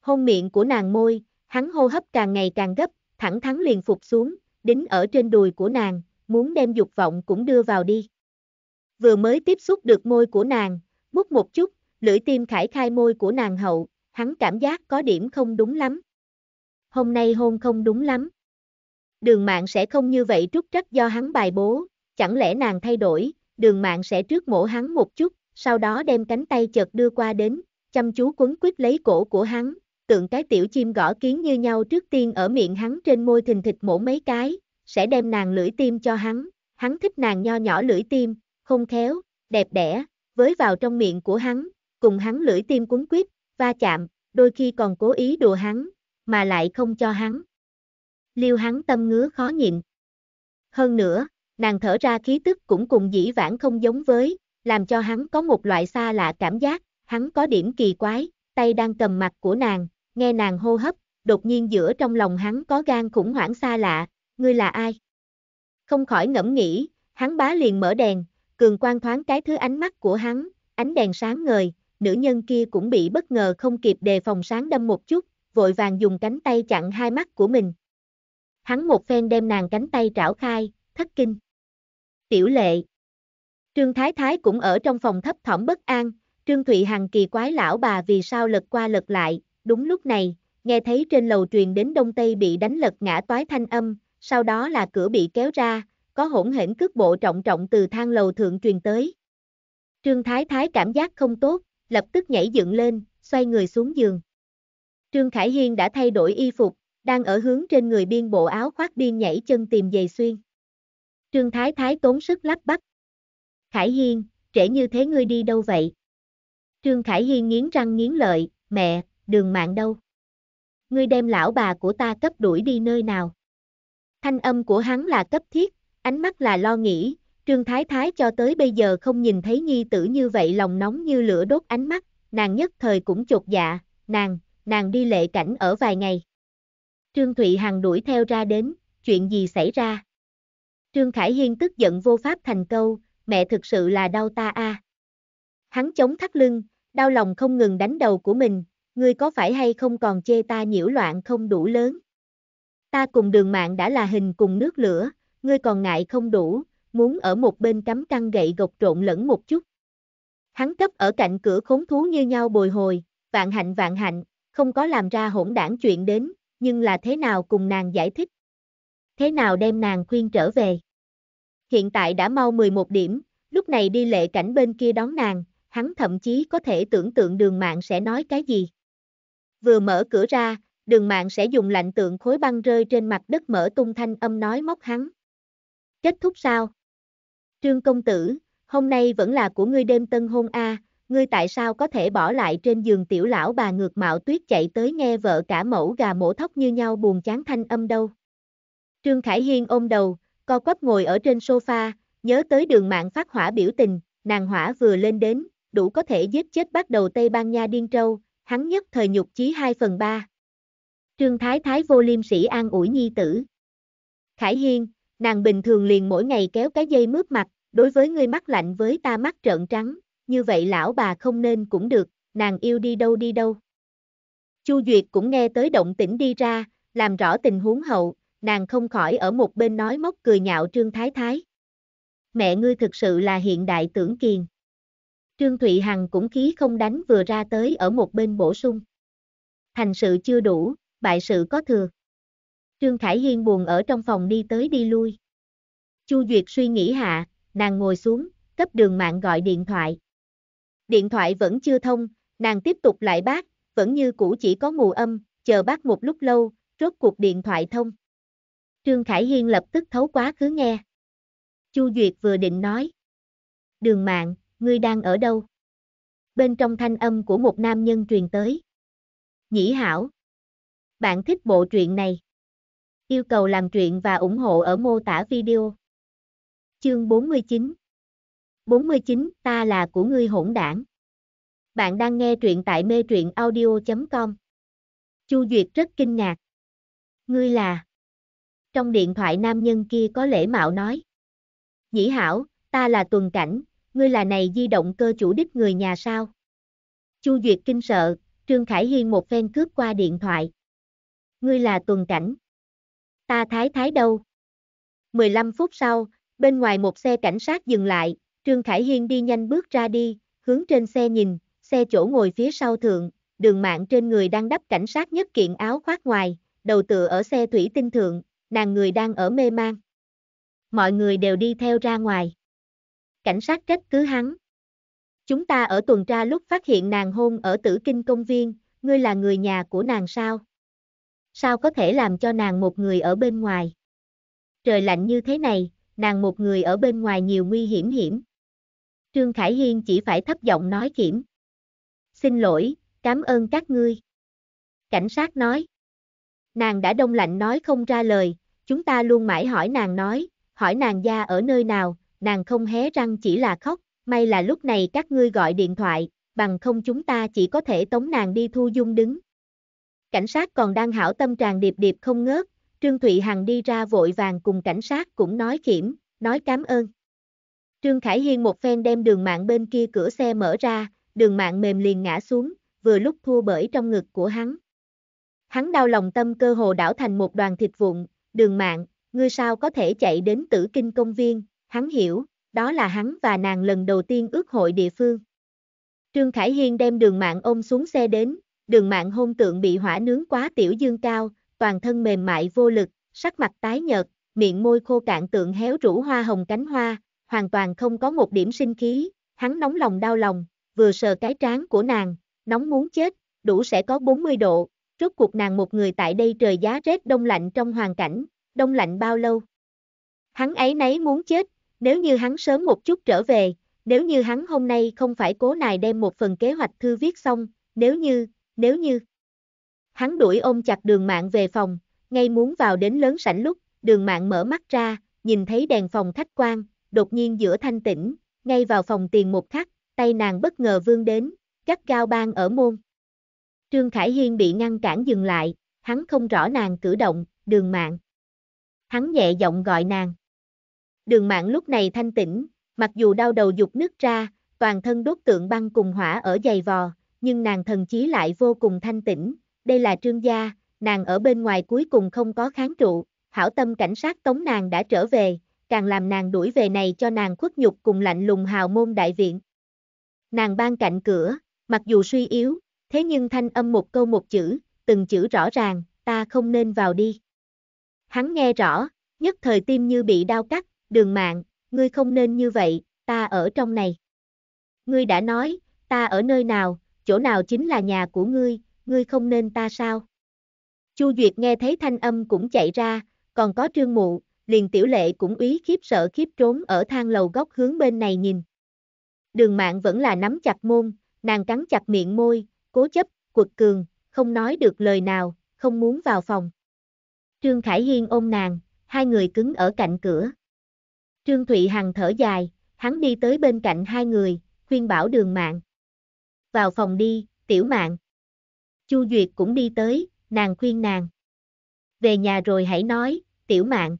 Speaker 1: hôn miệng của nàng môi, hắn hô hấp càng ngày càng gấp, thẳng thắn liền phục xuống, đính ở trên đùi của nàng, muốn đem dục vọng cũng đưa vào đi. Vừa mới tiếp xúc được môi của nàng, mút một chút, lưỡi tim khải khai môi của nàng hậu, hắn cảm giác có điểm không đúng lắm. Hôm nay hôn không đúng lắm. Đường mạng sẽ không như vậy trút trách do hắn bài bố, chẳng lẽ nàng thay đổi, đường mạng sẽ trước mổ hắn một chút, sau đó đem cánh tay chợt đưa qua đến, chăm chú quấn quýt lấy cổ của hắn, tượng cái tiểu chim gõ kiến như nhau trước tiên ở miệng hắn trên môi thình thịt mổ mấy cái, sẽ đem nàng lưỡi tim cho hắn, hắn thích nàng nho nhỏ lưỡi tim, không khéo, đẹp đẽ, với vào trong miệng của hắn, cùng hắn lưỡi tim cuốn quýt, va chạm, đôi khi còn cố ý đùa hắn, mà lại không cho hắn. Liêu hắn tâm ngứa khó nhịn. Hơn nữa, nàng thở ra khí tức cũng cùng dĩ vãng không giống với, làm cho hắn có một loại xa lạ cảm giác, hắn có điểm kỳ quái, tay đang cầm mặt của nàng, nghe nàng hô hấp, đột nhiên giữa trong lòng hắn có gan khủng hoảng xa lạ, ngươi là ai? Không khỏi ngẫm nghĩ, hắn bá liền mở đèn, cường quan thoáng cái thứ ánh mắt của hắn, ánh đèn sáng ngời, nữ nhân kia cũng bị bất ngờ không kịp đề phòng sáng đâm một chút, vội vàng dùng cánh tay chặn hai mắt của mình. Hắn một phen đem nàng cánh tay trảo khai, thất kinh. Tiểu lệ. Trương Thái Thái cũng ở trong phòng thấp thỏm bất an, Trương Thụy Hằng kỳ quái lão bà vì sao lật qua lật lại, Đúng lúc này, nghe thấy trên lầu truyền đến đông tây bị đánh lật ngã toái thanh âm, sau đó là cửa bị kéo ra, có hỗn hển cước bộ trọng trọng từ thang lầu thượng truyền tới. Trương Thái Thái cảm giác không tốt, lập tức nhảy dựng lên, xoay người xuống giường. Trương Khải Hiên đã thay đổi y phục, đang ở hướng trên người biên bộ áo khoác biên nhảy chân tìm giày xuyên. Trương Thái Thái tốn sức lắp bắp. Khải Hiên, trễ như thế ngươi đi đâu vậy? Trương Khải Hiên nghiến răng nghiến lợi, mẹ, đường mạng đâu. Ngươi đem lão bà của ta cấp đuổi đi nơi nào. Thanh âm của hắn là cấp thiết, ánh mắt là lo nghĩ, Trương Thái Thái cho tới bây giờ không nhìn thấy nhi tử như vậy lòng nóng như lửa đốt ánh mắt, nàng nhất thời cũng chột dạ, nàng, nàng đi lệ cảnh ở vài ngày. Trương Thụy Hằng đuổi theo ra đến, chuyện gì xảy ra? Trương Khải Hiên tức giận vô pháp thành câu, mẹ thực sự là đau ta a. À. Hắn chống thắt lưng, đau lòng không ngừng đánh đầu của mình, ngươi có phải hay không còn chê ta nhiễu loạn không đủ lớn. Ta cùng đường mạng đã là hình cùng nước lửa, ngươi còn ngại không đủ, muốn ở một bên cắm căng gậy gộc trộn lẫn một chút. Hắn cấp ở cạnh cửa khốn thú như nhau bồi hồi, vạn hạnh vạn hạnh, không có làm ra hỗn đảng chuyện đến, nhưng là thế nào cùng nàng giải thích? Thế nào đem nàng khuyên trở về? Hiện tại đã mau 11 điểm, lúc này đi lệ cảnh bên kia đón nàng, hắn thậm chí có thể tưởng tượng đường mạng sẽ nói cái gì. Vừa mở cửa ra, đường mạng sẽ dùng lạnh tượng khối băng rơi trên mặt đất mở tung thanh âm nói móc hắn. Kết thúc sao? Trương công tử, hôm nay vẫn là của ngươi đêm tân hôn a, ngươi tại sao có thể bỏ lại trên giường tiểu lão bà ngược mạo tuyết chạy tới nghe vợ cả mẫu gà mổ thóc như nhau buồn chán thanh âm đâu? Trương Khải Hiên ôm đầu, co quắp ngồi ở trên sofa, nhớ tới đường mạng phát hỏa biểu tình, nàng hỏa vừa lên đến, đủ có thể giết chết bắt đầu Tây Ban Nha điên trâu, hắn nhất thời nhục chí 2 phần 3. Trương Thái Thái vô liêm sĩ an ủi nhi tử. Khải Hiên, nàng bình thường liền mỗi ngày kéo cái dây mướt mặt, đối với ngươi mắt lạnh với ta mắt trợn trắng, như vậy lão bà không nên cũng được, nàng yêu đi đâu đi đâu. Chu Duyệt cũng nghe tới động tĩnh đi ra, làm rõ tình huống hậu, nàng không khỏi ở một bên nói móc cười nhạo Trương Thái Thái. Mẹ ngươi thực sự là hiện đại tưởng kiền. Trương Thụy Hằng cũng khí không đánh vừa ra tới ở một bên bổ sung. Thành sự chưa đủ, bại sự có thừa. Trương Khải Hiên buồn ở trong phòng đi tới đi lui. Chu Duyệt suy nghĩ hạ, nàng ngồi xuống, cấp đường mạng gọi điện thoại. Điện thoại vẫn chưa thông, nàng tiếp tục lại bác, vẫn như cũ chỉ có mù âm, chờ bác một lúc lâu, rốt cuộc điện thoại thông. Trương Khải Hiên lập tức thấu quá khứ nghe. Chu Duyệt vừa định nói. Đường mạng, ngươi đang ở đâu? Bên trong thanh âm của một nam nhân truyền tới. Nhĩ Hảo. Bạn thích bộ truyện này? Yêu cầu làm truyện và ủng hộ ở mô tả video. Chương 49 49, ta là của ngươi hỗn đảng. Bạn đang nghe truyện tại mê truyện audio.com. Chu Duyệt rất kinh ngạc. Ngươi là? Trong điện thoại nam nhân kia có lễ mạo nói. Nhĩ Hảo, ta là tuần cảnh, ngươi là này di động cơ chủ đích người nhà sao? Chu Duyệt kinh sợ, Trương Khải Hiên một phen cướp qua điện thoại. Ngươi là tuần cảnh. Ta thái thái đâu? 15 phút sau, bên ngoài một xe cảnh sát dừng lại, Trương Khải Hiên đi nhanh bước ra đi, hướng trên xe nhìn, xe chỗ ngồi phía sau thượng, đường mạng trên người đang đắp cảnh sát nhất kiện áo khoác ngoài, đầu tựa ở xe thủy tinh thượng, nàng người đang ở mê mang. Mọi người đều đi theo ra ngoài cảnh sát trách cứ hắn. Chúng ta ở tuần tra lúc phát hiện nàng hôn ở tử kinh công viên, ngươi là người nhà của nàng sao? Sao có thể làm cho nàng một người ở bên ngoài? Trời lạnh như thế này, nàng một người ở bên ngoài nhiều nguy hiểm hiểm. Trương Khải Hiên chỉ phải thấp giọng nói kiểm. Xin lỗi, cảm ơn các ngươi. Cảnh sát nói. Nàng đã đông lạnh nói không ra lời, chúng ta luôn mãi hỏi nàng nói, hỏi nàng gia ở nơi nào, nàng không hé răng chỉ là khóc, may là lúc này các ngươi gọi điện thoại, bằng không chúng ta chỉ có thể tống nàng đi thu dung đứng. Cảnh sát còn đang hảo tâm tràn điệp điệp không ngớt, Trương Thụy Hằng đi ra vội vàng cùng cảnh sát cũng nói khiểm, nói cảm ơn. Trương Khải Hiên một phen đem đường mạng bên kia cửa xe mở ra, đường mạng mềm liền ngã xuống, vừa lúc thua bởi trong ngực của hắn. Hắn đau lòng tâm cơ hồ đảo thành một đoàn thịt vụn, đường mạng, ngươi sao có thể chạy đến tử kinh công viên, hắn hiểu, đó là hắn và nàng lần đầu tiên ước hội địa phương. Trương Khải Hiên đem đường mạng ôm xuống xe đến, đường mạng hôn tượng bị hỏa nướng quá tiểu dương cao, toàn thân mềm mại vô lực, sắc mặt tái nhợt, miệng môi khô cạn tượng héo rũ hoa hồng cánh hoa, hoàn toàn không có một điểm sinh khí, hắn nóng lòng đau lòng, vừa sờ cái trán của nàng, nóng muốn chết, đủ sẽ có 40 độ, rốt cuộc nàng một người tại đây trời giá rét đông lạnh trong hoàn cảnh, đông lạnh bao lâu. Hắn ấy nấy muốn chết, nếu như hắn sớm một chút trở về, nếu như hắn hôm nay không phải cố nài đem một phần kế hoạch thư viết xong, nếu như, nếu như. Hắn đuổi ôm chặt đường mạng về phòng, ngay muốn vào đến lớn sảnh lúc, đường mạng mở mắt ra, nhìn thấy đèn phòng khách quan, đột nhiên giữa thanh tĩnh, ngay vào phòng tiền một khắc, tay nàng bất ngờ vươn đến, cắt cao bang ở môn. Trương Khải Hiên bị ngăn cản dừng lại, hắn không rõ nàng cử động, đường mạng. Hắn nhẹ giọng gọi nàng đường mạng lúc này thanh tĩnh, mặc dù đau đầu dục nứt ra, toàn thân đốt tượng băng cùng hỏa ở dày vò, nhưng nàng thần chí lại vô cùng thanh tĩnh, đây là trương gia, nàng ở bên ngoài cuối cùng không có kháng trụ, hảo tâm cảnh sát tống nàng đã trở về, càng làm nàng đuổi về này cho nàng khuất nhục cùng lạnh lùng hào môn đại viện. Nàng ban cạnh cửa, mặc dù suy yếu, thế nhưng thanh âm một câu một chữ, từng chữ rõ ràng, ta không nên vào đi. Hắn nghe rõ, nhất thời tim như bị đau cắt, đường mạng, ngươi không nên như vậy, ta ở trong này. Ngươi đã nói, ta ở nơi nào, chỗ nào chính là nhà của ngươi, ngươi không nên ta sao? Chu Duyệt nghe thấy thanh âm cũng chạy ra, còn có trương mụ, liền tiểu lệ cũng úy khiếp sợ khiếp trốn ở thang lầu góc hướng bên này nhìn. Đường mạng vẫn là nắm chặt môn, nàng cắn chặt miệng môi, cố chấp, quật cường, không nói được lời nào, không muốn vào phòng. Trương Khải Hiên ôm nàng, hai người cứng ở cạnh cửa. Trương Thụy Hằng thở dài, hắn đi tới bên cạnh hai người, khuyên bảo đường mạng. Vào phòng đi, tiểu mạng. Chu Duyệt cũng đi tới, nàng khuyên nàng. Về nhà rồi hãy nói, tiểu mạng.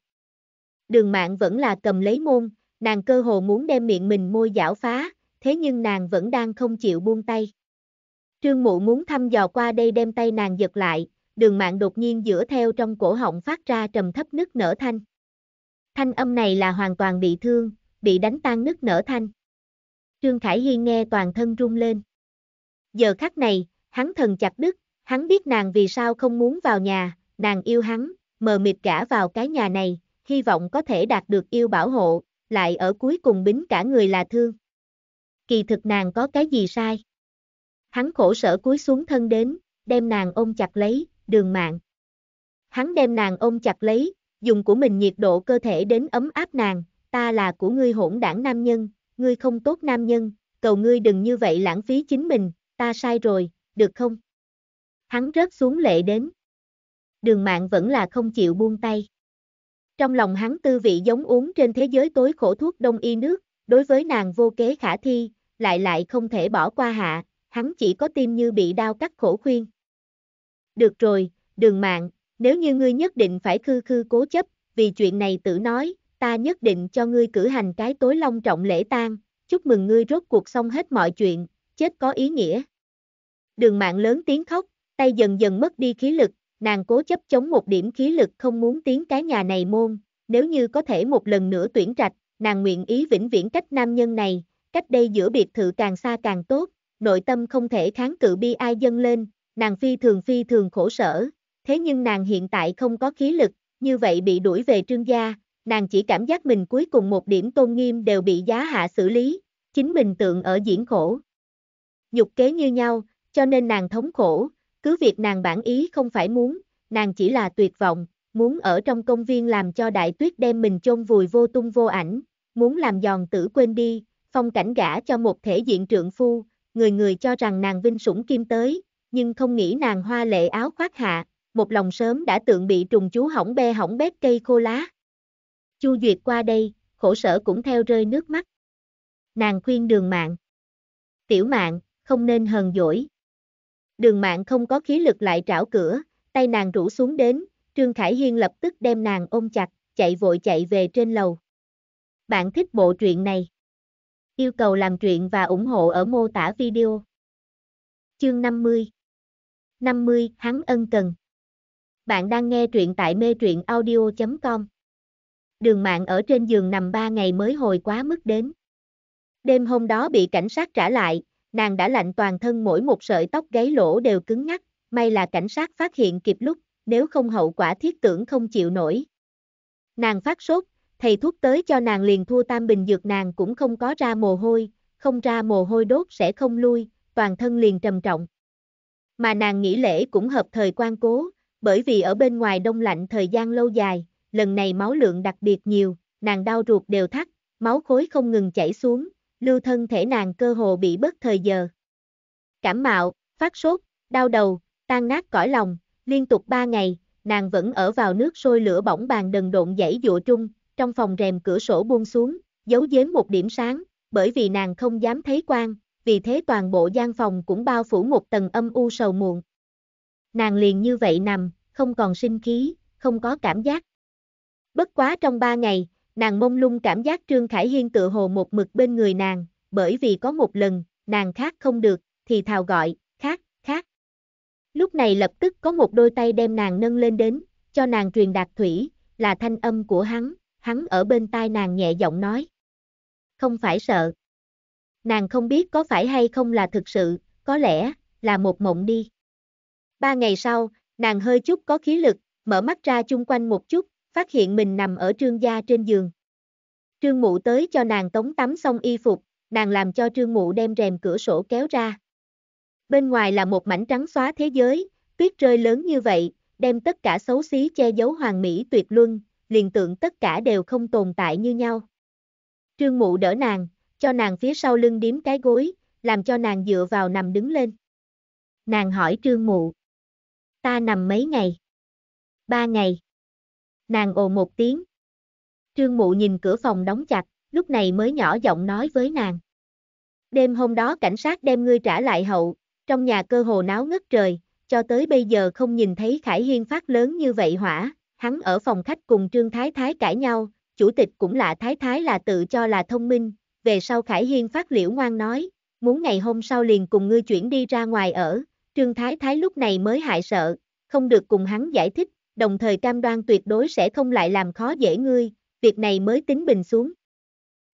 Speaker 1: Đường mạng vẫn là cầm lấy môn, nàng cơ hồ muốn đem miệng mình môi giảo phá, thế nhưng nàng vẫn đang không chịu buông tay. Trương Mụ muốn thăm dò qua đây đem tay nàng giật lại, đường mạng đột nhiên giữa theo trong cổ họng phát ra trầm thấp nứt nở thanh. Thanh âm này là hoàn toàn bị thương, bị đánh tan nứt nở thanh. Trương Khải Hy nghe toàn thân rung lên. Giờ khắc này, hắn thần chặt đứt, hắn biết nàng vì sao không muốn vào nhà, nàng yêu hắn, mờ mịt cả vào cái nhà này, hy vọng có thể đạt được yêu bảo hộ, lại ở cuối cùng bính cả người là thương. Kỳ thực nàng có cái gì sai? Hắn khổ sở cúi xuống thân đến, đem nàng ôm chặt lấy, đường mạng. Hắn đem nàng ôm chặt lấy, dùng của mình nhiệt độ cơ thể đến ấm áp nàng, ta là của ngươi hỗn đảng nam nhân, ngươi không tốt nam nhân, cầu ngươi đừng như vậy lãng phí chính mình, ta sai rồi, được không? Hắn rớt xuống lệ đến. Đường mạng vẫn là không chịu buông tay. Trong lòng hắn tư vị giống uống trên thế giới tối khổ thuốc đông y nước, đối với nàng vô kế khả thi, lại lại không thể bỏ qua hạ, hắn chỉ có tim như bị đau cắt khổ khuyên. Được rồi, đường mạng, nếu như ngươi nhất định phải khư khư cố chấp, vì chuyện này tự nói, ta nhất định cho ngươi cử hành cái tối long trọng lễ tang, chúc mừng ngươi rốt cuộc xong hết mọi chuyện, chết có ý nghĩa. Đường mạng lớn tiếng khóc, tay dần dần mất đi khí lực, nàng cố chấp chống một điểm khí lực không muốn tiến cái nhà này môn, nếu như có thể một lần nữa tuyển trạch, nàng nguyện ý vĩnh viễn cách nam nhân này, cách đây giữa biệt thự càng xa càng tốt, nội tâm không thể kháng cự bi ai dâng lên, nàng phi thường phi thường khổ sở, thế nhưng nàng hiện tại không có khí lực, như vậy bị đuổi về trương gia, nàng chỉ cảm giác mình cuối cùng một điểm tôn nghiêm đều bị giá hạ xử lý, chính mình tượng ở diễn khổ. Nhục kế như nhau, cho nên nàng thống khổ, cứ việc nàng bản ý không phải muốn, nàng chỉ là tuyệt vọng, muốn ở trong công viên làm cho đại tuyết đem mình chôn vùi vô tung vô ảnh, muốn làm giòn tử quên đi, phong cảnh gã cho một thể diện trượng phu, người người cho rằng nàng vinh sủng kim tới, nhưng không nghĩ nàng hoa lệ áo khoác hạ, một lòng sớm đã tượng bị trùng chú hỏng be hỏng bét cây khô lá. Chu Duyệt qua đây, khổ sở cũng theo rơi nước mắt. Nàng khuyên đường mạng. Tiểu mạng, không nên hờn dỗi. Đường mạng không có khí lực lại trảo cửa, tay nàng rủ xuống đến, Trương Khải Hiên lập tức đem nàng ôm chặt, chạy vội chạy về trên lầu. Bạn thích bộ truyện này? Yêu cầu làm truyện và ủng hộ ở mô tả video. Chương 50 50, hắn ân cần. Bạn đang nghe truyện tại mê truyện audio.com. Đường mạng ở trên giường nằm 3 ngày mới hồi quá mức đến. Đêm hôm đó bị cảnh sát trả lại, nàng đã lạnh toàn thân mỗi một sợi tóc gáy lỗ đều cứng ngắc, may là cảnh sát phát hiện kịp lúc, nếu không hậu quả thiết tưởng không chịu nổi. Nàng phát sốt, thầy thuốc tới cho nàng liền thua tam bình dược nàng cũng không có ra mồ hôi, không ra mồ hôi đốt sẽ không lui, toàn thân liền trầm trọng. Mà nàng nghỉ lễ cũng hợp thời quan cố, bởi vì ở bên ngoài đông lạnh thời gian lâu dài, lần này máu lượng đặc biệt nhiều, nàng đau ruột đều thắt, máu khối không ngừng chảy xuống, lưu thân thể nàng cơ hồ bị bất thời giờ. Cảm mạo, phát sốt, đau đầu, tan nát cõi lòng, liên tục 3 ngày, nàng vẫn ở vào nước sôi lửa bỏng bàn đần độn dãy dụa trung, trong phòng rèm cửa sổ buông xuống, giấu giếm một điểm sáng, bởi vì nàng không dám thấy quang, vì thế toàn bộ gian phòng cũng bao phủ một tầng âm u sầu muộn nàng liền như vậy nằm, không còn sinh khí, không có cảm giác. Bất quá trong ba ngày, nàng mông lung cảm giác Trương Khải Hiên tự hồ một mực bên người nàng, bởi vì có một lần, nàng khác không được, thì thào gọi, khác, khác. Lúc này lập tức có một đôi tay đem nàng nâng lên đến, cho nàng truyền đạt thủy, là thanh âm của hắn, hắn ở bên tai nàng nhẹ giọng nói. Không phải sợ. Nàng không biết có phải hay không là thực sự, có lẽ, là một mộng đi. Ba ngày sau, nàng hơi chút có khí lực, mở mắt ra chung quanh một chút, phát hiện mình nằm ở trương gia trên giường. Trương mụ tới cho nàng tống tắm xong y phục, nàng làm cho trương mụ đem rèm cửa sổ kéo ra. Bên ngoài là một mảnh trắng xóa thế giới, tuyết rơi lớn như vậy, đem tất cả xấu xí che giấu hoàng mỹ tuyệt luân, liền tượng tất cả đều không tồn tại như nhau. Trương mụ đỡ nàng, cho nàng phía sau lưng điếm cái gối, làm cho nàng dựa vào nằm đứng lên. Nàng hỏi trương mụ. Ta nằm mấy ngày? Ba ngày. Nàng ồ một tiếng. Trương Mụ nhìn cửa phòng đóng chặt, lúc này mới nhỏ giọng nói với nàng. Đêm hôm đó cảnh sát đem ngươi trả lại hậu, trong nhà cơ hồ náo ngất trời, cho tới bây giờ không nhìn thấy Khải Hiên phát lớn như vậy hỏa, hắn ở phòng khách cùng Trương Thái Thái cãi nhau, chủ tịch cũng lạ Thái Thái là tự cho là thông minh, về sau Khải Hiên phát liễu ngoan nói, muốn ngày hôm sau liền cùng ngươi chuyển đi ra ngoài ở, Trương Thái Thái lúc này mới hại sợ, không được cùng hắn giải thích, đồng thời cam đoan tuyệt đối sẽ không lại làm khó dễ ngươi, việc này mới tính bình xuống.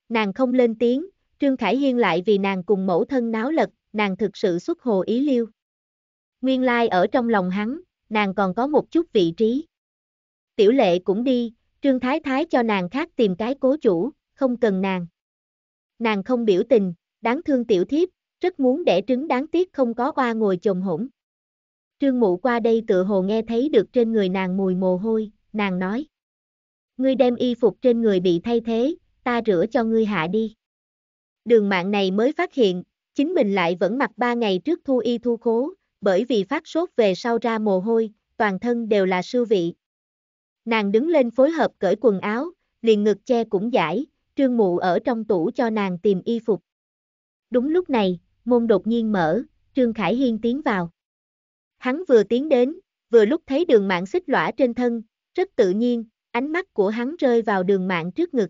Speaker 1: Nàng không lên tiếng, Trương Khải Hiên lại vì nàng cùng mẫu thân náo lật, nàng thực sự xuất hồ ý liêu. Nguyên lai ở trong lòng hắn, nàng còn có một chút vị trí. Tiểu lệ cũng đi, Trương Thái Thái cho nàng khác tìm cái cố chủ, không cần nàng. Nàng không biểu tình, đáng thương tiểu thiếp, rất muốn đẻ trứng đáng tiếc không có qua ngồi chồng hổn. Trương mụ qua đây tự hồ nghe thấy được trên người nàng mùi mồ hôi, nàng nói. Ngươi đem y phục trên người bị thay thế, ta rửa cho ngươi hạ đi. Đường mạng này mới phát hiện, chính mình lại vẫn mặc ba ngày trước thu y thu khố, bởi vì phát sốt về sau ra mồ hôi, toàn thân đều là sư vị. Nàng đứng lên phối hợp cởi quần áo, liền ngực che cũng giải, trương mụ ở trong tủ cho nàng tìm y phục. Đúng lúc này, môn đột nhiên mở, Trương Khải Hiên tiến vào. Hắn vừa tiến đến, vừa lúc thấy đường mạng xích lõa trên thân, rất tự nhiên, ánh mắt của hắn rơi vào đường mạng trước ngực.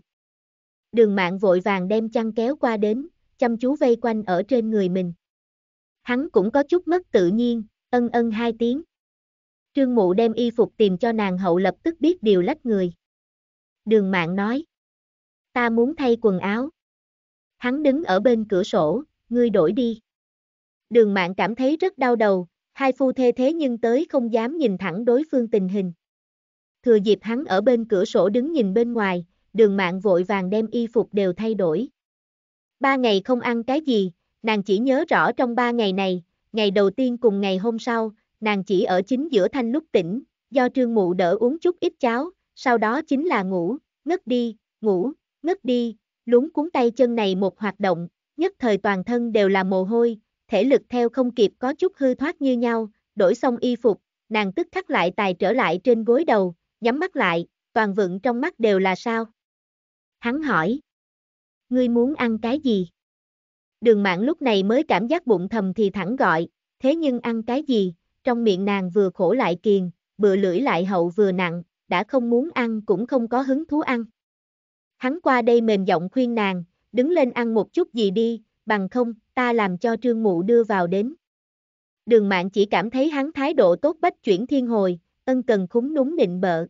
Speaker 1: Đường mạng vội vàng đem chăn kéo qua đến, chăm chú vây quanh ở trên người mình. Hắn cũng có chút mất tự nhiên, ân ân hai tiếng. Trương mụ đem y phục tìm cho nàng hậu lập tức biết điều lách người. Đường mạng nói. Ta muốn thay quần áo. Hắn đứng ở bên cửa sổ, ngươi đổi đi. Đường mạng cảm thấy rất đau đầu, hai phu thê thế nhưng tới không dám nhìn thẳng đối phương tình hình. Thừa dịp hắn ở bên cửa sổ đứng nhìn bên ngoài, đường mạng vội vàng đem y phục đều thay đổi. Ba ngày không ăn cái gì, nàng chỉ nhớ rõ trong ba ngày này, ngày đầu tiên cùng ngày hôm sau, nàng chỉ ở chính giữa thanh lúc tỉnh, do trương mụ đỡ uống chút ít cháo, sau đó chính là ngủ, ngất đi, ngủ, ngất đi, lúng cuốn tay chân này một hoạt động, nhất thời toàn thân đều là mồ hôi, thể lực theo không kịp có chút hư thoát như nhau, đổi xong y phục, nàng tức khắc lại tài trở lại trên gối đầu, nhắm mắt lại, toàn vựng trong mắt đều là sao? Hắn hỏi. Ngươi muốn ăn cái gì? Đường mạng lúc này mới cảm giác bụng thầm thì thẳng gọi, thế nhưng ăn cái gì, trong miệng nàng vừa khổ lại kiền, bựa lưỡi lại hậu vừa nặng, đã không muốn ăn cũng không có hứng thú ăn. Hắn qua đây mềm giọng khuyên nàng, đứng lên ăn một chút gì đi, bằng không, ta làm cho trương mụ đưa vào đến. Đường mạng chỉ cảm thấy hắn thái độ tốt bách chuyển thiên hồi, ân cần khúng núng nịnh bợ.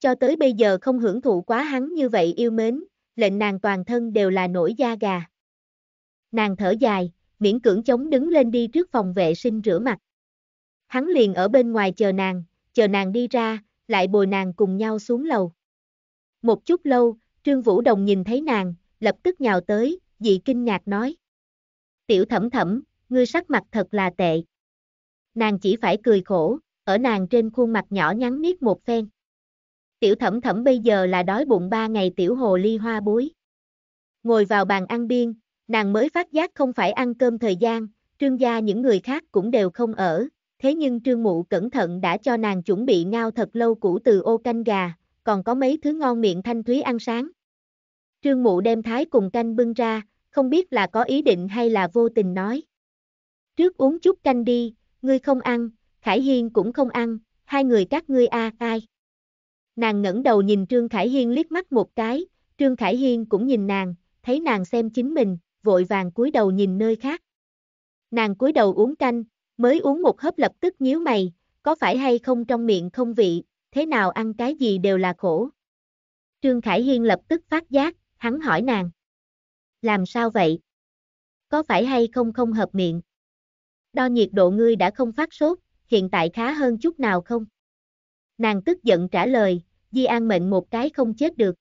Speaker 1: Cho tới bây giờ không hưởng thụ quá hắn như vậy yêu mến, lệnh nàng toàn thân đều là nổi da gà. Nàng thở dài, miễn cưỡng chống đứng lên đi trước phòng vệ sinh rửa mặt. Hắn liền ở bên ngoài chờ nàng, chờ nàng đi ra, lại bồi nàng cùng nhau xuống lầu. Một chút lâu, Trương Vũ Đồng nhìn thấy nàng, lập tức nhào tới, dị kinh ngạc nói. Tiểu thẩm thẩm, ngươi sắc mặt thật là tệ. Nàng chỉ phải cười khổ, ở nàng trên khuôn mặt nhỏ nhắn niết một phen. Tiểu thẩm thẩm bây giờ là đói bụng ba ngày tiểu hồ ly hoa bối. Ngồi vào bàn ăn biên, nàng mới phát giác không phải ăn cơm thời gian, trương gia những người khác cũng đều không ở, thế nhưng trương mụ cẩn thận đã cho nàng chuẩn bị ngao thật lâu củ từ ô canh gà, còn có mấy thứ ngon miệng thanh thúy ăn sáng. Trương Mụ đem thái cùng canh bưng ra, không biết là có ý định hay là vô tình nói. Trước uống chút canh đi, ngươi không ăn, Khải Hiên cũng không ăn, hai người các ngươi a ai. Nàng ngẩng đầu nhìn Trương Khải Hiên liếc mắt một cái, Trương Khải Hiên cũng nhìn nàng, thấy nàng xem chính mình, vội vàng cúi đầu nhìn nơi khác. Nàng cúi đầu uống canh, mới uống một hớp lập tức nhíu mày, có phải hay không trong miệng không vị, thế nào ăn cái gì đều là khổ. Trương Khải Hiên lập tức phát giác, hắn hỏi nàng. Làm sao vậy? Có phải hay không không hợp miệng? Đo nhiệt độ ngươi đã không phát sốt, hiện tại khá hơn chút nào không? Nàng tức giận trả lời, Di An mệnh một cái không chết được.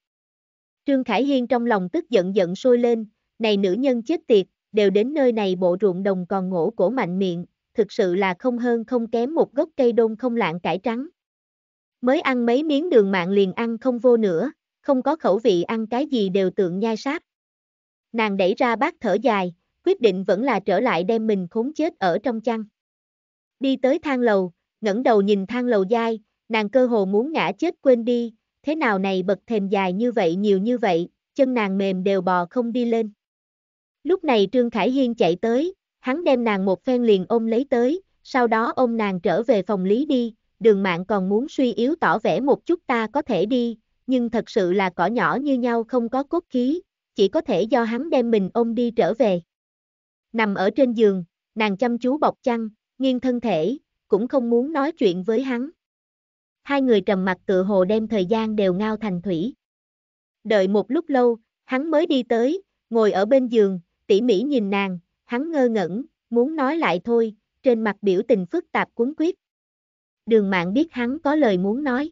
Speaker 1: Trương Khải Hiên trong lòng tức giận giận sôi lên, này nữ nhân chết tiệt, đều đến nơi này bộ ruộng đồng còn ngổ cổ mạnh miệng, thực sự là không hơn không kém một gốc cây đôn không lạng cải trắng. Mới ăn mấy miếng đường mạng liền ăn không vô nữa, không có khẩu vị ăn cái gì đều tượng nhai sáp. Nàng đẩy ra bát thở dài, quyết định vẫn là trở lại đem mình khốn chết ở trong chăn. Đi tới thang lầu, ngẩng đầu nhìn thang lầu dai, nàng cơ hồ muốn ngã chết quên đi, thế nào này bật thềm dài như vậy nhiều như vậy, chân nàng mềm đều bò không đi lên. Lúc này Trương Khải Hiên chạy tới, hắn đem nàng một phen liền ôm lấy tới, sau đó ôm nàng trở về phòng lý đi, đường mạng còn muốn suy yếu tỏ vẻ một chút ta có thể đi, nhưng thật sự là cỏ nhỏ như nhau không có cốt khí, chỉ có thể do hắn đem mình ôm đi trở về. Nằm ở trên giường, nàng chăm chú bọc chăn, nghiêng thân thể, cũng không muốn nói chuyện với hắn. Hai người trầm mặt tự hồ đem thời gian đều ngao thành thủy. Đợi một lúc lâu, hắn mới đi tới, ngồi ở bên giường, tỉ mỉ nhìn nàng, hắn ngơ ngẩn, muốn nói lại thôi, trên mặt biểu tình phức tạp cuốn quyết. Đường mạng biết hắn có lời muốn nói.